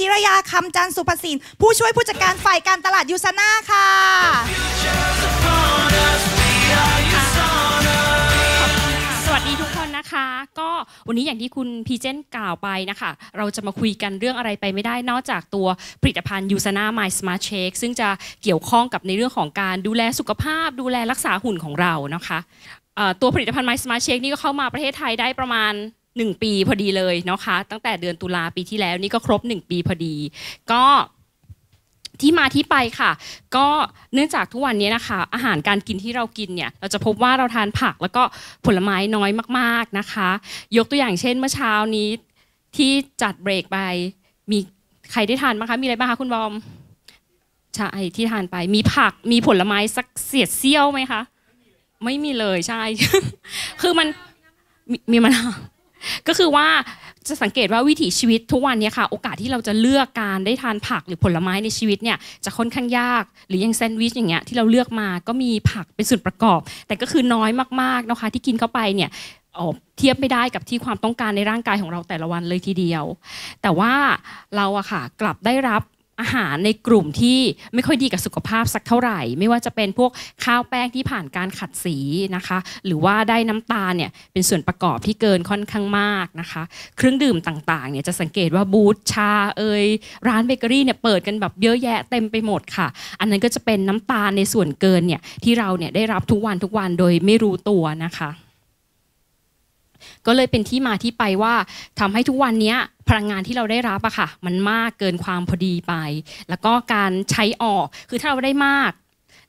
ชิรยาคำจันสุภสินผู้ช่วยผู้จัดการฝ่ายการตลาดยูซาน่าค่ะสวัสดีทุกคนนะคะก็วันนี้อย่างที่คุณพีเจนกล่าวไปนะคะเราจะมาคุยกันเรื่องอะไรไปไม่ได้นอกจากตัวผลิตภัณฑ์ยูซาน่าไมล์สมาร์ทเชคซึ่งจะเกี่ยวข้องกับในเรื่องของการดูแลสุขภาพ ดูแลรักษาหุ่นของเรานะคะตัวผลิตภัณฑ์ไมซ์สมาร์ทเชคนี่ก็เข้ามาประเทศไทยได้ประมาณ1 ปี พอดีเลยนะคะตั้งแต่เดือนตุลาปีที่แล้ว นี่ ก็ครบ 1 ปี พอดี ก็ที่มาที่ไปค่ะ ก็เนื่องจากทุกวันนี้นะคะ อาหารการกินที่เรากินเนี่ย เราจะพบว่าเราทานผักแล้วก็ผลไม้น้อยมาก ๆนะคะ ยกตัวอย่างเช่น เมื่อเช้านี้ที่จัดเบรกไป มีใครได้ ทานไ้มคะ มีอะไรบ้างคะคุณบอม ใช่ที่ทานไป มีผักมีผลไม้สักเสียดเซี่ยวไหมคะ ไม่มีเลยใช่ คือมันมีมะนาวก็คือว่าจะสังเกตว่าวิถีชีวิตทุกวันนี้ค่ะโอกาสที่เราจะเลือกการได้ทานผักหรือผลไม้ในชีวิตเนี่ยจะค่อนข้างยาก หรือยังแซนด์วิชอย่างเงี้ยที่เราเลือกมาก็มีผักเป็นส่วนประกอบ แต่ก็คือน้อยมากๆนะคะที่กินเข้าไปเนี่ยเทียบไม่ได้กับที่ความต้องการในร่างกายของเราแต่ละวันเลยทีเดียว แต่ว่าเราอะค่ะกลับได้รับอาหารในกลุ่มที่ไม่ค่อยดีกับสุขภาพสักเท่าไหร่ ไม่ว่าจะเป็นพวกข้าวแป้งที่ผ่านการขัดสีนะคะ หรือว่าได้น้ำตาลเนี่ยเป็นส่วนประกอบที่เกินค่อนข้างมากนะคะ เครื่องดื่มต่างๆ เนี่ยจะสังเกตว่าบูธชาเอยร้านเบเกอรี่เนี่ยเปิดกันแบบเยอะแยะเต็มไปหมดค่ะอันนั้นก็จะเป็นน้ำตาลในส่วนเกินเนี่ยที่เราเนี่ยได้รับทุกวันทุกวันโดยไม่รู้ตัวนะคะก็เลยเป็นที่มาที่ไปว่า ทำให้ทุกวันนี้พลังงานที่เราได้รับอะค่ะมันมากเกินความพอดีไป แล้วก็การใช้ออกคือถ้าเราได้มาก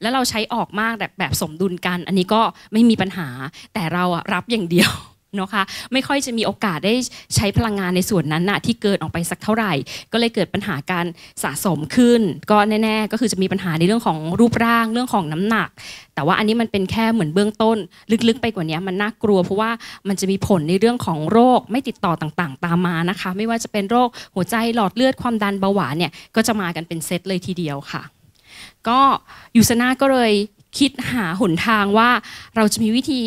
แล้วเราใช้ออกมากแบบแบบสมดุลกัน อันนี้ก็ไม่มีปัญหาแต่เรารับอย่างเดียวนะคะไม่ค่อยจะมีโอกาสได้ใช้พลังงานในส่วนนั้นนะที่เกิดออกไปสักเท่าไหร่ ก็เลยเกิดปัญหาการสะสมขึ้น ก็แน่ๆก็คือจะมีปัญหาในเรื่องของรูปร่างเรื่องของน้ำหนัก แต่ว่าอันนี้มันเป็นแค่เหมือนเบื้องต้น ลึกๆ ไปกว่านี้มันน่ากลัวเพราะว่ามันจะมีผลในเรื่องของโรคไม่ติดต่อต่างๆ ตามมานะคะ ไม่ว่าจะเป็นโรคหัวใจหลอดเลือดความดันเบาหวานเนี่ยก็จะมากันเป็นเซตเลยทีเดียวค่ะ ก็ยูสนาก็เลยคิดหาหนทางว่า เราจะมีวิธี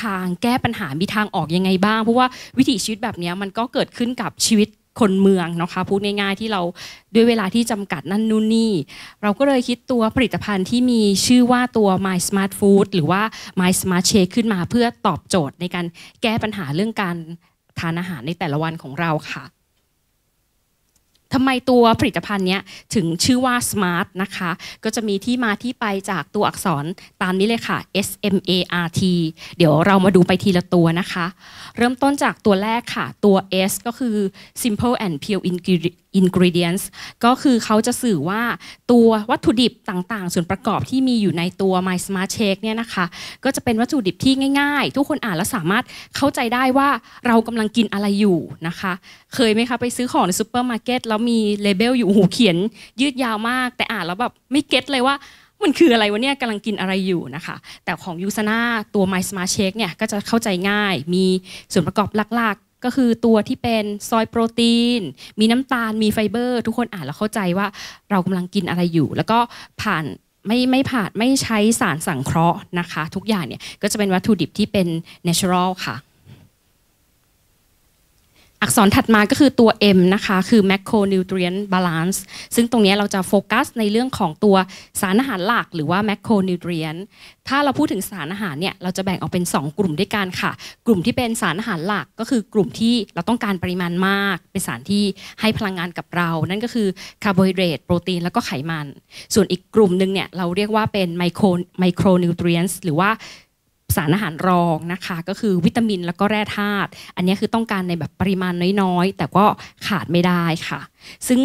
ทางแก้ปัญหา มีทางออกยังไงบ้าง เพราะว่าวิถีชีวิตแบบนี้มันก็เกิดขึ้นกับชีวิตคนเมืองนะคะ พูดง่ายๆ ที่เราด้วยเวลาที่จำกัดนั่นนู่น นี่ เราก็เลยคิดตัวผลิตภัณฑ์ที่มีชื่อว่าตัว My Smart Food หรือว่า My Smart Shake ขึ้นมาเพื่อตอบโจทย์ในการแก้ปัญหาเรื่องการทานอาหารในแต่ละวันของเราค่ะทำไมตัวผลิตภัณฑ์นี้ถึงชื่อว่า Smart นะคะ ก็จะมีที่มาที่ไปจากตัวอักษรตามนี้เลยค่ะ S M A R T เดี๋ยวเรามาดูไปทีละตัวนะคะ เริ่มต้นจากตัวแรกค่ะตัว S ก็คือ simple and pure ingredient อินกริเดียนส์ก็คือเขาจะสื่อว่าตัววัตถุดิบต่างๆ ส่วนประกอบที่มีอยู่ในตัว My Smart Shake เนี่ยนะคะก็จะเป็นวัตถุดิบที่ง่ายๆ ทุกคนอ่านแล้วสามารถเข้าใจได้ว่าเรากำลังกินอะไรอยู่นะคะ เคยไหมคะไปซื้อของในซูเปอร์มาร์เก็ตแล้วมีเลเบลอยู่หูเขียนยืดยาวมากแต่อ่านแล้วแบบไม่เก็ตเลยว่า มันคืออะไรวะเนี่ยกำลังกินอะไรอยู่นะคะ แต่ของยูซาน่าตัว My Smart Shake เนี่ยก็จะเข้าใจง่ายมีส่วนประกอบหลักก็คือตัวที่เป็น ซอยโปรตีน มีน้ำตาล มีไฟเบอร์ ทุกคนอ่านแล้วเข้าใจว่าเรากำลังกินอะไรอยู่ แล้วก็ผ่าน ไม่ไม่ผ่านไม่ใช้สารสังเคราะห์นะคะ ทุกอย่างเนี่ยก็จะเป็นวัตถุดิบที่เป็นเนเชอรัลค่ะอักษรถัดมาก็คือตัว M นะคะ คือ macronutrient balance ซึ่งตรงนี้เราจะโฟกัสในเรื่องของตัวสารอาหารหลักหรือว่า macronutrient ถ้าเราพูดถึงสารอาหารเนี่ย เราจะแบ่งออกเป็น 2 กลุ่มด้วยกันค่ะ กลุ่มที่เป็นสารอาหารหลักก็คือกลุ่มที่เราต้องการปริมาณมาก เป็นสารที่ให้พลังงานกับเรา นั่นก็คือคาร์โบไฮเดรต โปรตีน แล้วก็ไขมัน ส่วนอีกกลุ่มหนึ่งเนี่ยเราเรียกว่าเป็น micro micro nutrients หรือว่าสารอาหารรองนะคะ ก็คือวิตามินแล้วก็แร่ธาตุอันนี้คือต้องการในแบบปริมาณน้อยๆ แต่ก็ขาดไม่ได้ค่ะ ซึ่ง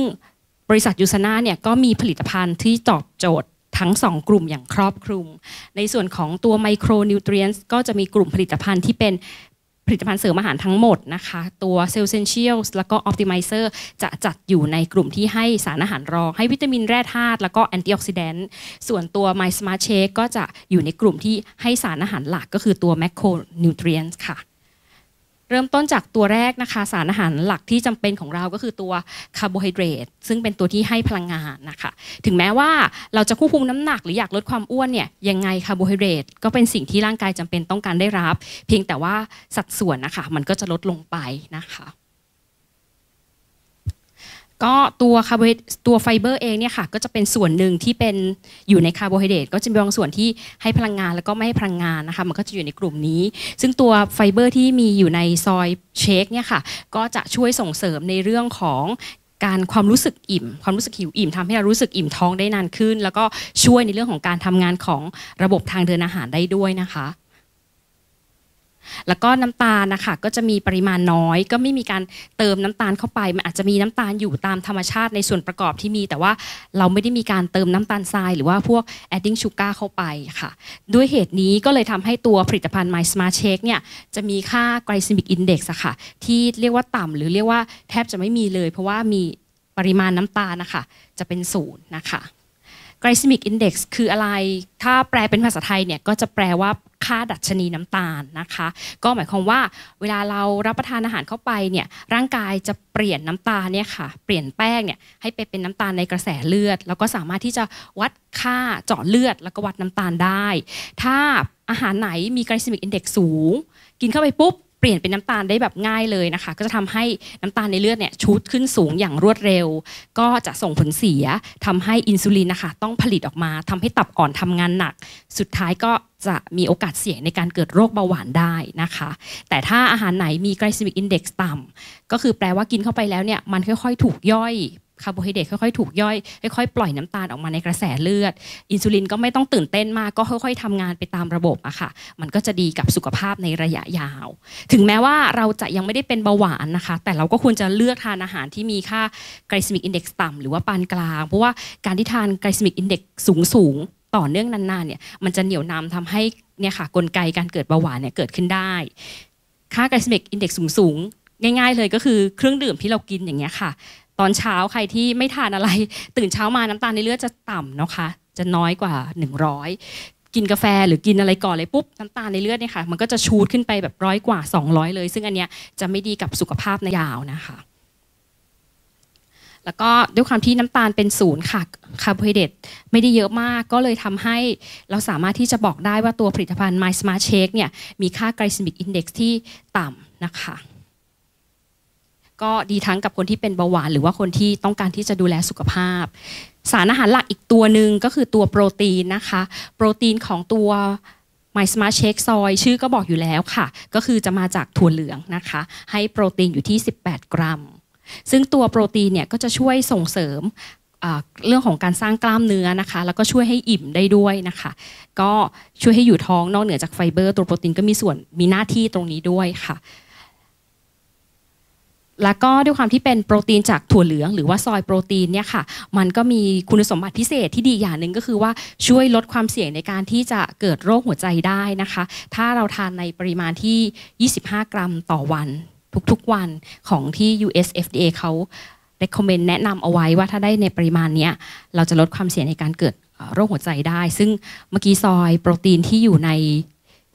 บริษัทยูซนาเนี่ย ก็มีผลิตภัณฑ์ที่ตอบโจทย์ทั้ง 2 กลุ่มอย่างครอบคลุม ในส่วนของตัวไมโครนิวเทรียนส์ก็จะมีกลุ่มผลิตภัณฑ์ที่เป็นผลิตภัณฑ์เสริมอาหารทั้งหมดนะคะ ตัวเซลเซนเชียลแล้วก็ออปติมิเซอร์จะจัดอยู่ในกลุ่มที่ให้สารอาหารรองให้วิตามินแร่ธาตุแล้วก็แอนตี้ออกซิแดนต์ส่วนตัว My Smart Shake ก็จะอยู่ในกลุ่มที่ให้สารอาหารหลักก็คือตัวแมคโครนิวเทรียนส์ค่ะเริ่มต้นจากตัวแรกนะคะ สารอาหารหลักที่จำเป็นของเราก็คือตัวคาร์โบไฮเดรตซึ่งเป็นตัวที่ให้พลังงานนะคะ ถึงแม้ว่าเราจะควบคุมน้ำหนักหรืออยากลดความอ้วนเนี่ย ยังไงคาร์โบไฮเดรตก็เป็นสิ่งที่ร่างกายจำเป็นต้องการได้รับ เพียงแต่ว่าสัดส่วนนะคะ มันก็จะลดลงไปนะคะก็ตัวคาร์โบไฮตัวไฟเบอร์เองเนี่ยค่ะ ก็จะเป็นส่วนหนึ่งที่เป็นอยู่ในคาร์โบไฮเดรตก็จะมีบางส่วนที่ให้พลังงานแล้วก็ไม่ให้พลังงานนะคะ มันก็จะอยู่ในกลุ่มนี้ซึ่งตัวไฟเบอร์ที่มีอยู่ในซอยเชคเนี่ยค่ะ ก็จะช่วยส่งเสริมในเรื่องของการความรู้สึกอิ่ม ความรู้สึกหิวอิ่มทำให้เรารู้สึกอิ่มท้องได้นานขึ้น แล้วก็ช่วยในเรื่องของการทำงานของระบบทางเดินอาหารได้ด้วยนะคะแล้วก็น้ำตาลนะคะก็จะมีปริมาณน้อย ก็ไม่มีการเติมน้ำตาลเข้าไป มันอาจจะมีน้ำตาลอยู่ตามธรรมชาติในส่วนประกอบที่มี แต่ว่าเราไม่ได้มีการเติมน้ำตาลทรายหรือว่าพวก adding sugar เข้าไปค่ะ ด้วยเหตุนี้ก็เลยทำให้ตัวผลิตภัณฑ์ My Smart Shake เนี่ยจะมีค่า glycemic index อะค่ะ ที่เรียกว่าต่ำ หรือเรียกว่าแทบจะไม่มีเลย เพราะว่ามีปริมาณน้ำตาลนะคะจะเป็นศูนย์นะคะ g l ิ c ิ m i c index คืออะไร ถ้าแปลเป็นภาษาไทยเนี่ยก็จะแปลว่าค่าดัชนีน้ำตาลนะคะ ก็หมายความว่าเวลาเรารับประทานอาหารเข้าไปเนี่ยร่างกายจะเปลี่ยนน้ำตาลเนี่ยค่ะ เปลี่ยนแป้งเนี่ยให้ไปเป็นน้ำตาลในกระแสเลือด แล้วก็สามารถที่จะวัดค่าเจาะเลือดแล้วก็วัดน้ำตาลได้ ถ้าอาหารไหนมีไก g l ิ c e m i c ด n d e ์สูงกินเข้าไปปุ๊บเปลี่ยนเป็นน้ำตาลได้แบบง่ายเลยนะคะ ก็จะทำให้น้ำตาลในเลือดเนี่ยชุดขึ้นสูงอย่างรวดเร็ว ก็จะส่งผลเสียทำให้อินซูลินนะคะต้องผลิตออกมา ทำให้ตับอ่อนทำงานหนัก สุดท้ายก็จะมีโอกาสเสี่ยงในการเกิดโรคเบาหวานได้นะคะ แต่ถ้าอาหารไหนมีไกลซิมิกอินเด็กซ์ต่ำก็คือแปลว่ากินเข้าไปแล้วเนี่ยมันค่อย ๆถูกย่อยคาร์โบไฮเดรตค่อยๆ ถูกย่อย ค่อยๆ ปล่อยน้ำตาลออกมาในกระแสเลือด อินซูลินก็ไม่ต้องตื่นเต้นมากก็ค่อยๆ ทำงานไปตามระบบอะค่ะ มันก็จะดีกับสุขภาพในระยะยาว ถึงแม้ว่าเราจะยังไม่ได้เป็นเบาหวานนะคะ แต่เราก็ควรจะเลือกทานอาหารที่มีค่าไกลซิมิกอินเด็กซ์ต่ำหรือว่าปานกลาง เพราะว่าการที่ทานไกลซิมิกอินเด็กซ์สูงๆ ต่อเนื่องนานๆเนี่ยมันจะเหนียวนำทำให้เนี่ยค่ะกลไกการเกิดเบาหวานเนี่ยเกิดขึ้นได้ค่าไกลซิมิกอินเด็กซ์สูง ๆ ง่าย ๆ เลยก็คือเครื่องดื่มที่เรากินอย่างเงี้ยค่ะตอนเช้าใครที่ไม่ทานอะไรตื่นเช้ามาน้ำตาลในเลือดจะต่ำนะคะจะน้อยกว่า 100 กินกาแฟหรือกินอะไรก่อนเลยปุ๊บน้ำตาลในเลือดเนี่ยค่ะมันก็จะชูดขึ้นไปแบบร้อยกว่า 200 เลย ซึ่งอันเนี้ยจะไม่ดีกับสุขภาพในยาวนะคะ แล้วก็ด้วยความที่น้ำตาลเป็นศูนย์ค่ะคาร์โบไฮเดรตไม่ได้เยอะมากก็เลยทำให้เราสามารถที่จะบอกได้ว่าตัวผลิตภัณฑ์ My Smart Shake เนี่ยมีค่าไกลซิมิกอินเด็กซ์ที่ต่ำนะคะก็ดีทั้งกับคนที่เป็นเบาหวานหรือว่าคนที่ต้องการที่จะดูแลสุขภาพ สารอาหารหลักอีกตัวหนึ่งก็คือตัวโปรตีนนะคะ โปรตีนของตัว My Smart Shake ซอยชื่อก็บอกอยู่แล้วค่ะ ก็คือจะมาจากถั่วเหลืองนะคะ ให้โปรตีนอยู่ที่ 18 กรัม ซึ่งตัวโปรตีนเนี่ยก็จะช่วยส่งเสริมเรื่องของการสร้างกล้ามเนื้อนะคะ แล้วก็ช่วยให้อิ่มได้ด้วยนะคะ ก็ช่วยให้อยู่ท้องนอกเหนือจากไฟเบอร์ ตัวโปรตีนก็มีส่วนมีหน้าที่ตรงนี้ด้วยค่ะแล้วก็ด้วยความที่เป็นโปรตีนจากถั่วเหลืองหรือว่าซอยโปรตีนเนี่ยค่ะมันก็มีคุณสมบัติพิเศษที่ดีอย่างหนึ่งก็คือว่าช่วยลดความเสี่ยงในการที่จะเกิดโรคหัวใจได้นะคะ ถ้าเราทานในปริมาณที่ 25 กรัมต่อวันทุกๆวันของที่ US FDA เขา recommend แนะนำเอาไว้ว่าถ้าได้ในปริมาณนี้เราจะลดความเสี่ยงในการเกิดโรคหัวใจได้ ซึ่งเมื่อกี้ซอยโปรตีนที่อยู่ใน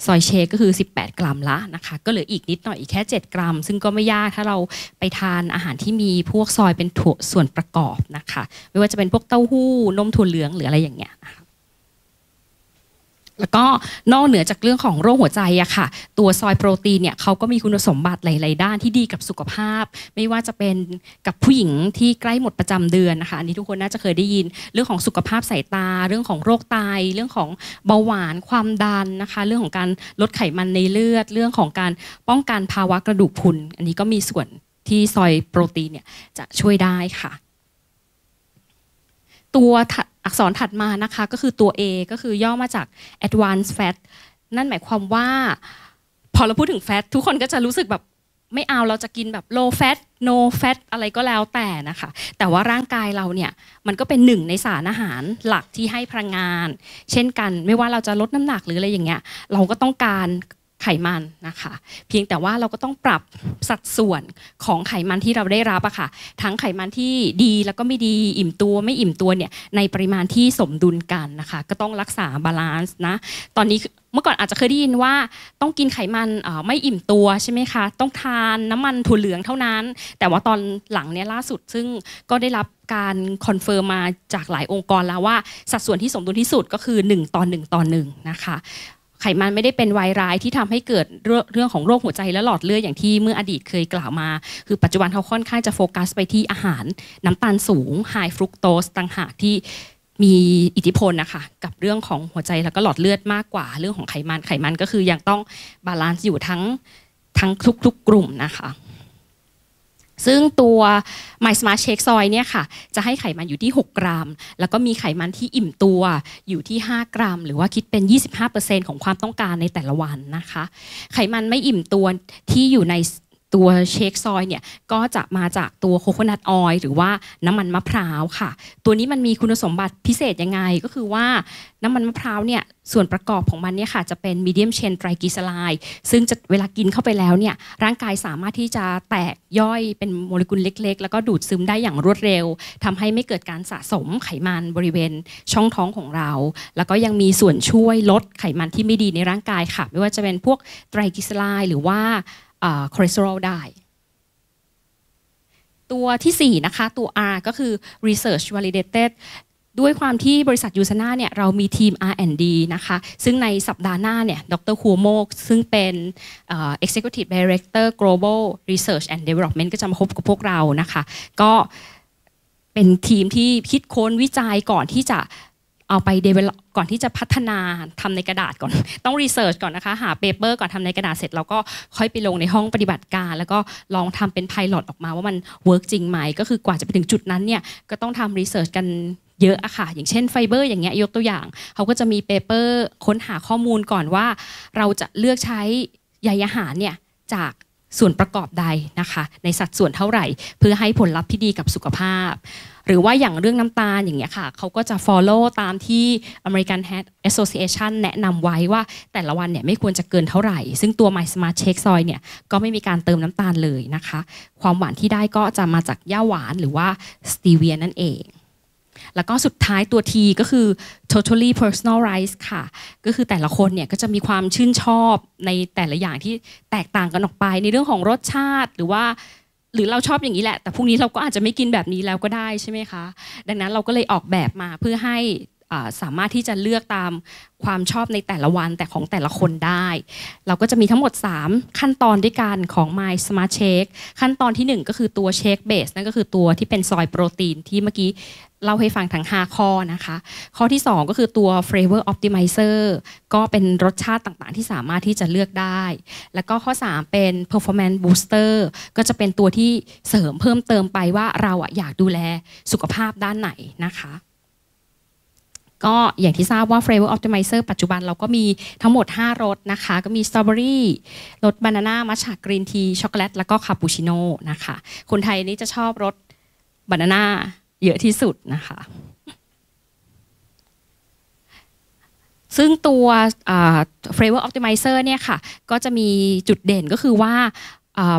ซอยเชกก็คือ 18 กรัมละนะคะ ก็เหลืออีกนิดหน่อยอีกแค่ 7 กรัม ซึ่งก็ไม่ยากถ้าเราไปทานอาหารที่มีพวกซอยเป็นถั่วส่วนประกอบนะคะ ไม่ว่าจะเป็นพวกเต้าหู้นมถั่วเหลือง หรืออะไรอย่างเงี้ยนะคะแล้วก็นอกเหนือจากเรื่องของโรคหัวใจอะค่ะ ตัวซอยโปรตีนเนี่ยเขาก็มีคุณสมบัติหลายๆด้านที่ดีกับสุขภาพ ไม่ว่าจะเป็นกับผู้หญิงที่ใกล้หมดประจำเดือนนะคะอันนี้ทุกคนน่าจะเคยได้ยินเรื่องของสุขภาพสายตา เรื่องของโรคไตเรื่องของเบาหวานความดันนะคะ เรื่องของการลดไขมันในเลือด เรื่องของการป้องกันภาวะกระดูกพรุน อันนี้ก็มีส่วนที่ซอยโปรตีนเนี่ยจะช่วยได้ค่ะ ตัวอักษรถัดมานะคะก็คือตัว A ก็คือย่อมาจาก advanced fat นั่นหมายความว่าพอเราพูดถึงแฟตทุกคนก็จะรู้สึกแบบไม่เอาเราจะกินแบบ low fat no fat อะไรก็แล้วแต่นะคะแต่ว่าร่างกายเราเนี่ยมันก็เป็นหนึ่งในสารอาหารหลักที่ให้พลังงาน เช่นกันไม่ว่าเราจะลดน้ำหนักหรืออะไรอย่างเงี้ยเราก็ต้องการไขมันนะคะ เพียงแต่ว่าเราก็ต้องปรับสัดส่วนของไขมันที่เราได้รับอะค่ะ ทั้งไขมันที่ดีแล้วก็ไม่ดีอิ่มตัว ไม่อิ่มตัวเนี่ยในปริมาณที่สมดุลกันนะคะ ก็ต้องรักษาบาลานซ์นะตอนนี้เมื่อก่อนอาจจะเคยได้ยินว่าต้องกินไขมันไม่อิ่มตัวใช่ไหมคะ ต้องทานน้ำมันถั่วเหลืองเท่านั้นแต่ว่าตอนหลังเนี่ยล่าสุดซึ่งก็ได้รับการคอนเฟิร์มมาจากหลายองค์กรแล้วว่าสัดส่วนที่สมดุลที่สุดก็คือ1ต่อ1ต่อ1นะคะไขมันไม่ได้เป็นวายร้ายที่ทำให้เกิดเรื่องของโรคหัวใจและหลอดเลือดอย่างที่เมื่ออดีตเคยกล่าวมา คือปัจจุบันเขาค่อนข้างจะโฟกัสไปที่อาหาร น้ำตาลสูงไฮฟรุกโตสต่างหากที่มีอิทธิพลนะคะกับเรื่องของหัวใจแล้วก็หลอดเลือดมากกว่าเรื่องของไขมันไขมันก็คือยังต้องบาลานซ์อยู่ทั้งทั้งทุกๆกกลุ่มนะคะซึ่งตัว My Smart Shake Soy เนี่ยค่ะ จะให้ไขมันอยู่ที่ 6 กรัมแล้วก็มีไขมันที่อิ่มตัวอยู่ที่ 5 กรัม หรือว่าคิดเป็น 25%ของความต้องการในแต่ละวันนะคะ ไขมันไม่อิ่มตัวที่อยู่ในตัวเชคซอยเนี่ย ก็จะมาจากตัวโคโคนัทออย หรือว่าน้ำมันมะพร้าวค่ะ ตัวนี้มันมีคุณสมบัติพิเศษยังไง ก็คือว่าน้ำมันมะพร้าวเนี่ย ส่วนประกอบของมันเนี่ยค่ะ จะเป็นมีเดียมเชนไตรกิสลายซึ่งจะเวลากินเข้าไปแล้วเนี่ย ร่างกายสามารถที่จะแตกย่อยเป็นโมเลกุลเล็กๆ แล้วก็ดูดซึมได้อย่างรวดเร็ว ทำให้ไม่เกิดการสะสมไขมันบริเวณช่องท้องของเรา แล้วก็ยังมีส่วนช่วยลดไขมันที่ไม่ดีในร่างกายค่ะ ไม่ว่าจะเป็นพวกไตรกิสลายหรือว่าคอเลสเตอรอลได้ ตัวที่ 4 นะคะ ตัว R ก็คือ research validated ด้วยความที่บริษัทยูซนาเนี่ย เรามีทีม R&D นะคะ ซึ่งในสัปดาห์หน้าเนี่ยดรคูโมกซึ่งเป็น Executive Director Global Research and Development ก็จะมาพบกับพวกเรานะคะ ก็เป็นทีมที่คิดค้นวิจัยก่อนที่จะเอาไป develop ก่อนที่จะพัฒนาทำในกระดาษก่อน ต้องรีเสิร์ชก่อนนะคะ หาเปเปอร์ก่อนทำในกระดาษเสร็จแล้วก็ค่อยไปลงในห้องปฏิบัติการ แล้วก็ลองทำเป็นไพลดออกมาว่ามันเวิร์กจริงไหมก็คือกว่าจะไปถึงจุดนั้นเนี่ย ก็ต้องทำรีเสิร์ชกันเยอะอะค่ะอย่างเช่นไฟเบอร์อย่างเงี้ยยกตัวอย่างเขาก็จะมีเปเปอร์ค้นหาข้อมูลก่อนว่า เราจะเลือกใช้ใยอาหารเนี่ยจากส่วนประกอบใดนะคะ ในสัดส่วนเท่าไหร่ เพื่อให้ผลลัพธ์ที่ดีกับสุขภาพหรือว่าอย่างเรื่องน้ำตาลอย่างเงี้ยค่ะเขาก็จะ follow ตามที่ American Heart Association แนะนำไว้ว่าแต่ละวันเนี่ยไม่ควรจะเกินเท่าไหร่ ซึ่งตัว My Smart s h a k e Soy เนี่ยก็ไม่มีการเติมน้ำตาลเลยนะคะ ความหวานที่ได้ก็จะมาจากย่าหวานหรือว่าสตีเวียนั่นเอง แล้วก็สุดท้ายตัวทีก็คือ totally personalized ค่ะ ก็คือแต่ละคนเนี่ยก็จะมีความชื่นชอบในแต่ละอย่างที่แตกต่างกันออกไปในเรื่องของรสชาติหรือว่าหรือเราชอบอย่างนี้แหละแต่พรุ่งนี้เราก็อาจจะไม่กินแบบนี้แล้วก็ได้ใช่ไหมคะ ดังนั้นเราก็เลยออกแบบมาเพื่อให้สามารถที่จะเลือกตามความชอบในแต่ละวันแต่ของแต่ละคนได้ เราก็จะมีทั้งหมด 3 ขั้นตอนด้วยกันของ My Smart Shake ขั้นตอนที่ 1 ก็คือตัวเชคเบสนั่นก็คือตัวที่เป็นซอยโปรตีนที่เมื่อกี้ เล่าให้ฟังทั้ง 5 ข้อนะคะ ข้อที่ 2 ก็คือตัว flavor optimizer ก็เป็นรสชาติต่างๆที่สามารถที่จะเลือกได้ แล้วก็ข้อ 3 เป็น performance booster ก็จะเป็นตัวที่เสริมเพิ่มเติมไปว่าเราอยากดูแลสุขภาพด้านไหนนะคะก็อย่างที่ทราบว่า Flavor Optimizer ปัจจุบัน เราก็มีทั้งหมด 5รสนะคะ ก็มีสตรอเบอรี่รสบานาน่ามัชชากรีนทีช็อกโกแลตแล้วก็คาปูชิโน่นะคะคนไทยนี่จะชอบรสบานาน่าเยอะที่สุดนะคะ ซึ่งตัว Flavor Optimizer เนี่ยค่ะ ก็จะมีจุดเด่นก็คือว่า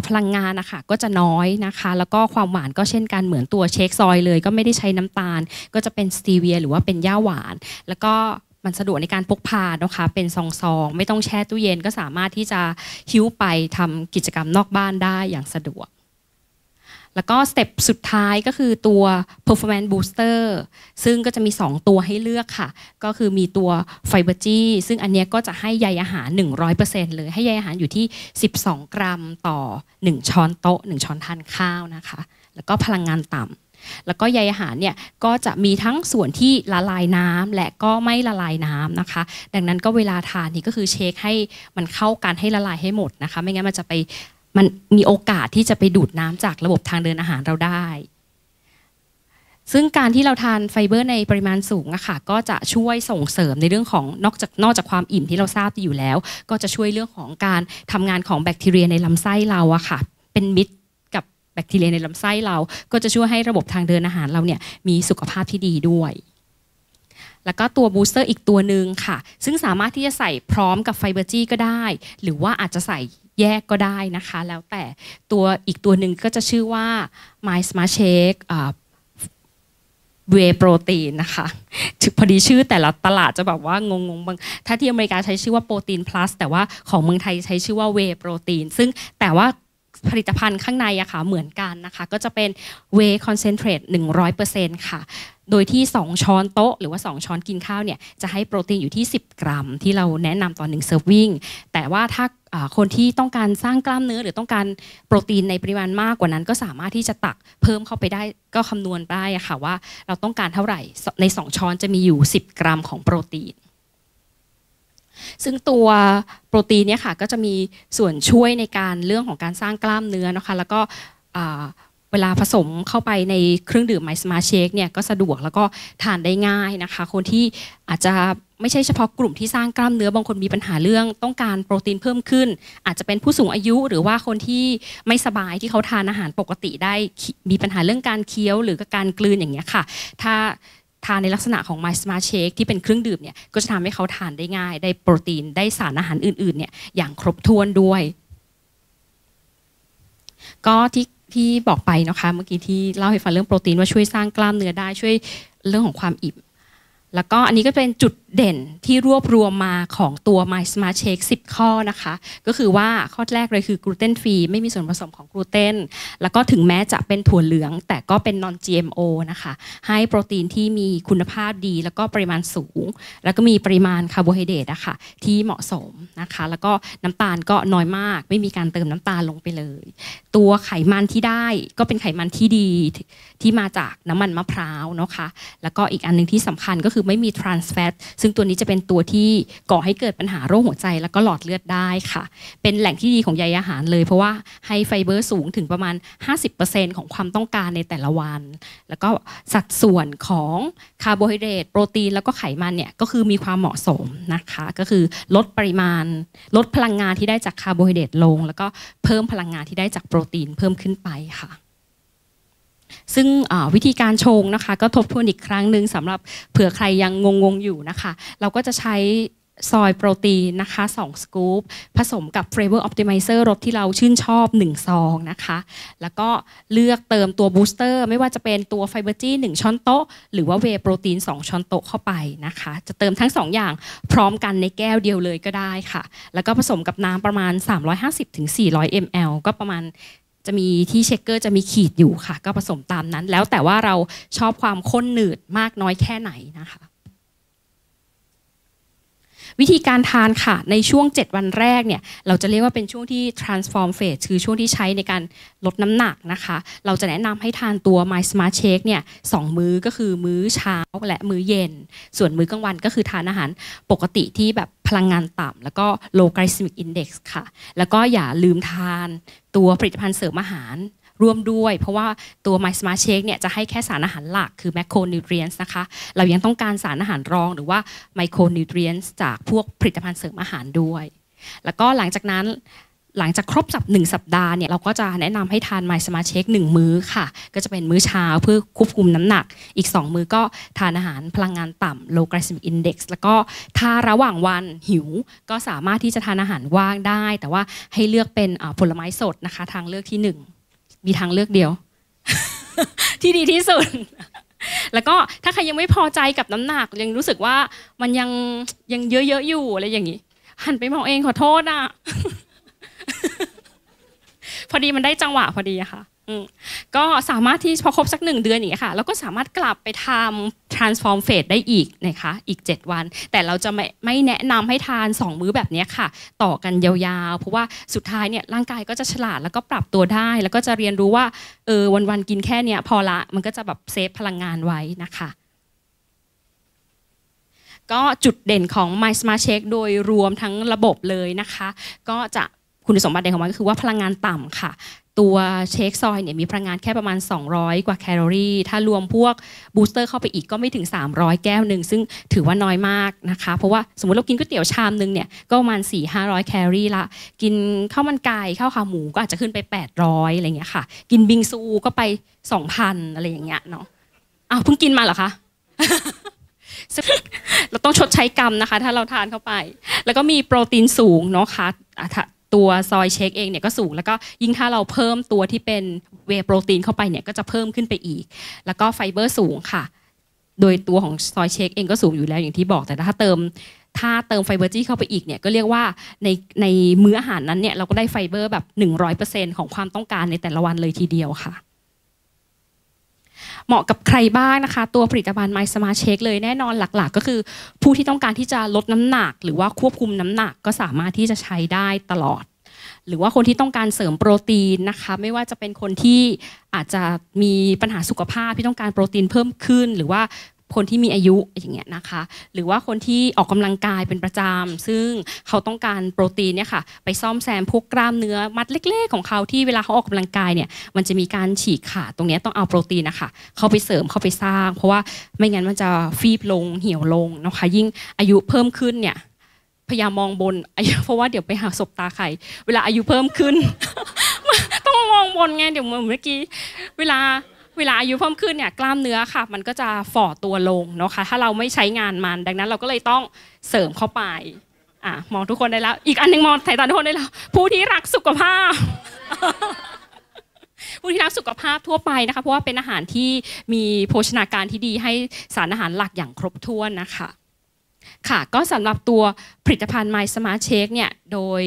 พลังงานนะคะก็จะน้อยนะคะ แล้วก็ความหวานก็เช่นกันเหมือนตัวเชคซอยเลย ก็ไม่ได้ใช้น้ำตาล ก็จะเป็นสตีเวียหรือว่าเป็นย่าหวาน แล้วก็มันสะดวกในการพกพานะคะเป็นซองๆ ไม่ต้องแช่ตู้เย็นก็สามารถที่จะหิ้วไปทำกิจกรรมนอกบ้านได้อย่างสะดวกแล้วก็สเต็ปสุดท้ายก็คือตัว performance booster ซึ่งก็จะมี 2 ตัวให้เลือกค่ะ ก็คือมีตัว fiber G ซึ่งอันนี้ก็จะให้ใยอาหาร 100%เลย ให้ใยอาหารอยู่ที่ 12 กรัมต่อ 1 ช้อนโต๊ะ 1 ช้อนทานข้าวนะคะ แล้วก็พลังงานต่ำ แล้วก็ใยอาหารเนี่ย ก็จะมีทั้งส่วนที่ละลายน้ำและก็ไม่ละลายน้ำนะคะ ดังนั้นก็เวลาทานนี่ก็คือเช็คให้มันเข้ากันให้ละลายให้หมดนะคะ ไม่งั้นมันจะไปมันมีโอกาสที่จะไปดูดน้ำจากระบบทางเดินอาหารเราได้ ซึ่งการที่เราทานไฟเบอร์ ในปริมาณสูงอะค่ะก็จะช่วยส่งเสริมในเรื่องของนอกจากนอกจากความอิ่มที่เราทราบอยู่แล้ว ก็จะช่วยเรื่องของการทำงานของแบคทีเรียในลำไส้เราอะค่ะ เป็นมิตร กับแบคทีเรียในลำไส้เรา ก็จะช่วยให้ระบบทางเดินอาหารเราเนี่ยมีสุขภาพที่ดีด้วยแล้วก็ตัวบูสเตอร์อีกตัวหนึ่งค่ะซึ่งสามารถที่จะใส่พร้อมกับไฟเบอร์จี้ก็ได้ หรือว่าอาจจะใส่แยกก็ได้นะคะ แล้วแต่ตัวอีกตัวหนึ่งก็จะชื่อว่า My Smart Shake เวโปรตีนนะคะพอดีชื่อแต่ละตลาดจะแบบว่า งงๆบางถ้าที่อเมริกาใช้ชื่อว่าโปรตีนพลัสแต่ว่าของเมืองไทยใช้ชื่อว่าเวโปรตีนซึ่งแต่ว่าผลิตภัณฑ์ข้างในอะค่ะเหมือนกันนะคะ ก็จะเป็นเวย์คอนเซนเทรต100%ค่ะโดยที่ 2 ช้อนโต๊ะ หรือว่า 2 ช้อนกินข้าวเนี่ยจะให้โปรตีนอยู่ที่ 10 กรัม ที่เราแนะนำต่ง1เซิร์ฟวิ่งแต่ว่าถ้าคนที่ต้องการสร้างกล้ามเนื้อหรือต้องการโปรตีนในปริมาณมากกว่านั้น ก็สามารถที่จะตักเพิ่มเข้าไปได้ก็คำนวณได้ค่ะว่าเราต้องการเท่าไหร่ใน 2 ช้อนจะมีอยู่ 10 กรัมของโปรตีนซึ่งตัวโปรตีนเนี่ยค่ะก็จะมีส่วนช่วยในการเรื่องของการสร้างกล้ามเนื้อนะคะ แล้วก็เวลาผสมเข้าไปในเครื่องดื่มไมซ์มาเชคเนี่ยก็สะดวกแล้วก็ทานได้ง่ายนะคะ คนที่อาจจะไม่ใช่เฉพาะกลุ่มที่สร้างกล้ามเนื้อ บางคนมีปัญหาเรื่องต้องการโปรตีนเพิ่มขึ้น อาจจะเป็นผู้สูงอายุหรือว่าคนที่ไม่สบายที่เขาทานอาหารปกติได้มีปัญหาเรื่องการเคี้ยวหรือการกลืนอย่างเงี้ยค่ะ ถ้าทานในลักษณะของ My Smart Shake ที่เป็นเครื่องดื่มเนี่ย ก็จะทำให้เขาทานได้ง่าย ได้โปรตีนได้สารอาหารอื่น ๆ เนี่ยอย่างครบถ้วนด้วย ก็ที่ที่บอกไปนะคะเมื่อกี้ที่เล่าให้ฟังเรื่องโปรตีนว่าช่วยสร้างกล้ามเนื้อได้ช่วยเรื่องของความอิ่มแล้วก็อันนี้ก็เป็นจุดเด่นที่รวบรวมมาของตัว My Smart Shake 10 ข้อนะคะ ก็คือว่า ข้อแรกเลยคือกลูเตนฟรีไม่มีส่วนผสมของกลูเตนแล้วก็ถึงแม้จะเป็นถั่วเหลือง แต่ก็เป็น non GMO นะคะให้โปรตีนที่มีคุณภาพดีแล้วก็ปริมาณสูง แล้วก็มีปริมาณคาร์โบไฮเดรตนะคะที่เหมาะสมนะคะ แล้วก็น้ำตาลก็น้อยมาก ไม่มีการเติมน้ำตาลลงไปเลย ตัวไขมันที่ได้ก็เป็นไขมันที่ดีที่มาจากน้ำมันมะพร้าวนะคะแล้วก็อีกอันนึงที่สำคัญก็คือไม่มีทรานส์แฟตซึึ่งตัวนี้จะเป็นตัวที่ก่อให้เกิดปัญหาโรคหัวใจแล้วก็หลอดเลือดได้ค่ะ เป็นแหล่งที่ดีของใยอาหารเลยเพราะว่าให้ไฟเบอร์สูงถึงประมาณ 50%ของความต้องการในแต่ละวัน แล้วก็สัดส่วนของคาร์โบไฮเดรตโปรตีนแล้วก็ไขมันเนี่ย ก็คือมีความเหมาะสมนะคะ ก็คือลดปริมาณ ลดพลังงานที่ได้จากคาร์โบไฮเดรตลง แล้วก็เพิ่มพลังงานที่ได้จากโปรตีน เพิ่มขึ้นไปค่ะซึ่งวิธีการชงนะคะ ก็ทบทวนอีกครั้งหนึ่งสำหรับเผื่อใครยังงงๆอยู่นะคะ เราก็จะใช้ซอยโปรตีนนะคะ2สกู๊ปผสมกับ Flavor Optimizer รสที่เราชื่นชอบ1ซองนะคะแล้วก็เลือกเติมตัวบูสเตอร์ไม่ว่าจะเป็นตัวไฟเบอร์จี้1ช้อนโต๊ะหรือว่าเวโปรตีน2ช้อนโต๊ะเข้าไปนะคะจะเติมทั้ง 2 อย่างพร้อมกันในแก้วเดียวเลยก็ได้ค่ะ แล้วก็ผสมกับน้ำประมาณ 350-400 ml ก็ประมาณจะมีที่เช็คเกอร์จะมีขีดอยู่ค่ะ ก็ผสมตามนั้นแล้วแต่ว่าเราชอบความข้นหนืดมากน้อยแค่ไหนนะคะวิธีการทานค่ะ ในช่วง 7 วันแรกเนี่ย เราจะเรียกว่าเป็นช่วงที่ transform phase คือช่วงที่ใช้ในการลดน้ำหนักนะคะ เราจะแนะนำให้ทานตัว My Smart Shake เนี่ยสองมื้อก็คือมื้อเช้า และมื้อเย็น ส่วนมื้อกลางวันก็คือทานอาหารปกติที่แบบพลังงานต่ำแล้วก็ low glycemic index ค่ะ แล้วก็อย่าลืมทานตัวผลิตภัณฑ์เสริมอาหารร่วมด้วยเพราะว่าตัว My Smart Shake เนี่ย จะให้แค่สารอาหารหลักคือ Macronutrients นะคะ เรายังต้องการสารอาหารรองหรือว่า Micronutrients จากพวกผลิตภัณฑ์เสริมอาหารด้วย แล้วก็หลังจากนั้นหลังจากครบสับหนึ่งสัปดาห์เนี่ย เราก็จะแนะนำให้ทานไมสมาเชคหนึ่งมื้อค่ะ ก็จะเป็นมื้อเช้าเพื่อควบคุมน้ำหนัก อีก 2 มื้อก็ทานอาหารพลังงานต่ำ low glycemic index แล้วก็ถ้าระหว่างวันหิวก็สามารถที่จะทานอาหารว่างได้ แต่ว่าให้เลือกเป็นผลไม้สดนะคะทางเลือกที่ 1มีทางเลือกเดียว ที่ดีที่สุด แล้วก็ถ้าใครยังไม่พอใจกับน้ำหนัก ยังรู้สึกว่ามันยังยังเยอะๆ อยู่ อะไรอย่างนี้ หันไปมองเองขอโทษนะพอดีมันได้จังหวะพอดีอะค่ะก็สามารถที่พอครบสักหนึ่งเดือนอย่างเงี้ยค่ะเราก็สามารถกลับไปทำ transform phase ได้อีกนะคะอีก 7 วัน แต่เราจะไม่ไม่แนะนำให้ทาน 2 มื้อแบบนี้ค่ะ ต่อกันยาวๆ เพราะว่าสุดท้ายเนี่ยร่างกายก็จะฉลาดแล้วก็ปรับตัวได้ แล้วก็จะเรียนรู้ว่าเออวันๆกินแค่เนี้ยพอละมันก็จะแบบเซฟพลังงานไว้นะคะ ก็จุดเด่นของ My Smart Check โดยรวมทั้งระบบเลยนะคะ ก็จะคุณสมบัติเด่นของมันก็คือว่าพลังงานต่ำค่ะตัวเชคซอยเนี่ยมีพลังงานแค่ประมาณ 200 กว่าแคลอรี่ ถ้ารวมพวกบูสเตอร์เข้าไปอีกก็ไม่ถึง 300 แก้วหนึ่งซึ่งถือว่าน้อยมากนะคะ เพราะว่าสมมติเรากินก๋วยเตี๋ยวชามหนึ่งเนี่ย ก็ประมาณ 4 500 แคลอรี่ละ กินข้าวมันไก่ข้าวขาหมูก็อาจจะขึ้นไป 800อะไรเงี้ยค่ะ กินบิงซูก็ไป 2,000 อะไรอย่างเงี้ยเนาะอ้าวเพิ่งกินมาเหรอคะ เราต้องชดใช้กรรมนะคะ ถ้าเราทานเข้าไป แล้วก็มีโปรตีนสูงเนาะคะตัวซอยเช็คเองเนี่ยก็สูงแล้วก็ยิ่งถ้าเราเพิ่มตัวที่เป็นเวโปรตีนเข้าไปเนี่ย ก็จะเพิ่มขึ้นไปอีก แล้วก็ไฟเบอร์สูงค่ะ โดยตัวของซอยเช็คเองก็สูงอยู่แล้วอย่างที่บอกแต่ถ้าเติมถ้าเติมไฟเบอร์จี้เข้าไปอีกเนี่ย ก็เรียกว่าในในมื้ออาหารนั้นเนี่ย เราก็ได้ไฟเบอร์แบบ 100%ของความต้องการในแต่ละวันเลยทีเดียวค่ะเหมาะกับใครบ้างนะคะ ตัวผลิตภัณฑ์ไมสมาเชคเลยแน่นอนหลักๆ ก็คือ ผู้ที่ต้องการที่จะลดน้ำหนัก หรือว่าควบคุมน้ำหนักก็สามารถที่จะใช้ได้ตลอด หรือว่าคนที่ต้องการเสริมโปรตีนนะคะ ไม่ว่าจะเป็นคนที่อาจจะมีปัญหาสุขภาพที่ต้องการโปรตีนเพิ่มขึ้น หรือว่าคนที่มีอายุอย่างเงี้ยนะคะ หรือว่าคนที่ออกกำลังกายเป็นประจำซึ่งเขาต้องการโปรตีนเนี่ยค่ะ ไปซ่อมแซมพวกกล้ามเนื้อมัดเล็กๆของเขาที่เวลาเขาออกกำลังกายเนี่ยมันจะมีการฉีกขาดตรงนี้ต้องเอาโปรตีนนะคะเข้าไปเสริมเข้าไปสร้าง เพราะว่าไม่งั้นมันจะฟีบลงเหี่ยวลงนะคะยิ่งอายุเพิ่มขึ้นเนี่ยพยายามมองบนอายุเพราะว่าเดี๋ยวไปหาศพตาไข่ เวลาอายุเพิ่มขึ้น ต้องมองบนไงเดี๋ยวเมื่อกี้เวลาเวลา อายุเพิ่มขึ้นเนี่ยกล้ามเนื้อค่ะ มันก็จะฝ่อตัวลงเนาะคะ่ะถ้าเราไม่ใช้งานมันดังนั้นเราก็เลยต้องเสริมเข้าไปอ่ะมองทุกคนได้แล้วอีกอันนึงมองสายตาทุกคนได้แล้วผู้ที่รักสุขภาพ ผู้ที่รักสุขภาพทั่วไปนะคะเพราะว่าเป็นอาหารที่มีโภชนาการที่ดีให้สารอาหารหลักอย่างครบถ้วนนะคะ ค่ะ ก็สำหรับตัวผลิตภัณฑ์ My Smart Shake เนี่ย โดย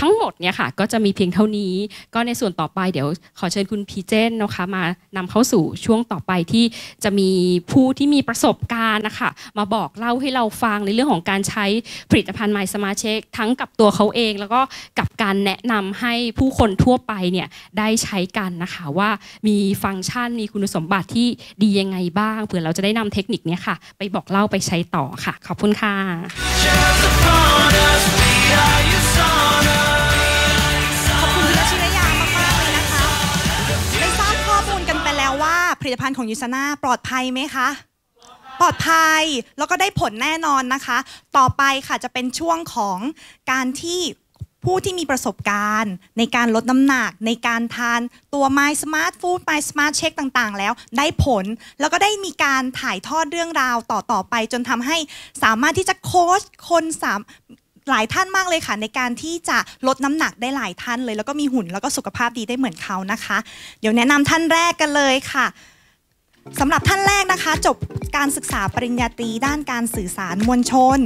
ทั้งหมดเนี่ยค่ะ ก็จะมีเพียงเท่านี้ก็ในส่วนต่อไปเดี๋ยวขอเชิญคุณพีเจนนะคะ มานำเข้าสู่ช่วงต่อไปที่จะมีผู้ที่มีประสบการณ์นะคะ มาบอกเล่าให้เราฟังในเรื่องของการใช้ผลิตภัณฑ์ไมสมาเชคทั้งกับตัวเขาเองแล้วก็กับการแนะนำให้ผู้คนทั่วไปเนี่ย ได้ใช้กันนะคะว่ามีฟังก์ชันมีคุณสมบัติที่ดียังไงบ้างเผื่อเราจะได้นำเทคนิคนี้ค่ะไปบอกเล่าไปใช้ต่อค่ะขอบคุณค่ะว่าผลิตภัณฑ์ของยูซาน่าปลอดภัยไหมคะ ปลอดภัยแล้วก็ได้ผลแน่นอนนะคะ ต่อไปค่ะจะเป็นช่วงของการที่ผู้ที่มีประสบการณ์ ในการลดน้ำหนักในการทานตัว My Smart Food My Smart Check ต่างๆ แล้ว ได้ผลแล้วก็ได้มีการถ่ายทอดเรื่องราวต่อๆไปจนทำให้สามารถที่จะโค้ชคนสามหลายท่านมากเลยค่ะ ในการที่จะลดน้ำหนักได้หลายท่านเลย แล้วก็มีหุ่นแล้วก็สุขภาพดีได้เหมือนเขานะคะ เดี๋ยวแนะนำท่านแรกกันเลยค่ะสำหรับท่านแรกนะคะ จบการศึกษาปริญญาตรีด้านการสื่อสารมวลชน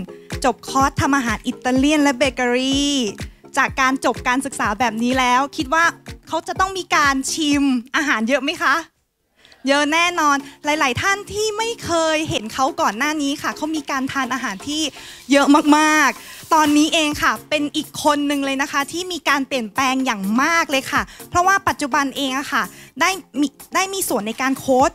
จบคอร์สทำอาหารอิตาเลียน และเบเกอรี่จากการจบการศึกษาแบบนี้แล้ว คิดว่าเขาจะต้องมีการชิมอาหารเยอะไหมคะเยอะแน่นอน หลายๆท่านที่ไม่เคยเห็นเขาก่อนหน้านี้ค่ะ เขามีการทานอาหารที่เยอะมากๆ ตอนนี้เองค่ะ เป็นอีกคนหนึ่งเลยนะคะ ที่มีการเปลี่ยนแปลงอย่างมากเลยค่ะ เพราะว่าปัจจุบันเองอะค่ะได้มีได้มีส่วนในการโค้ด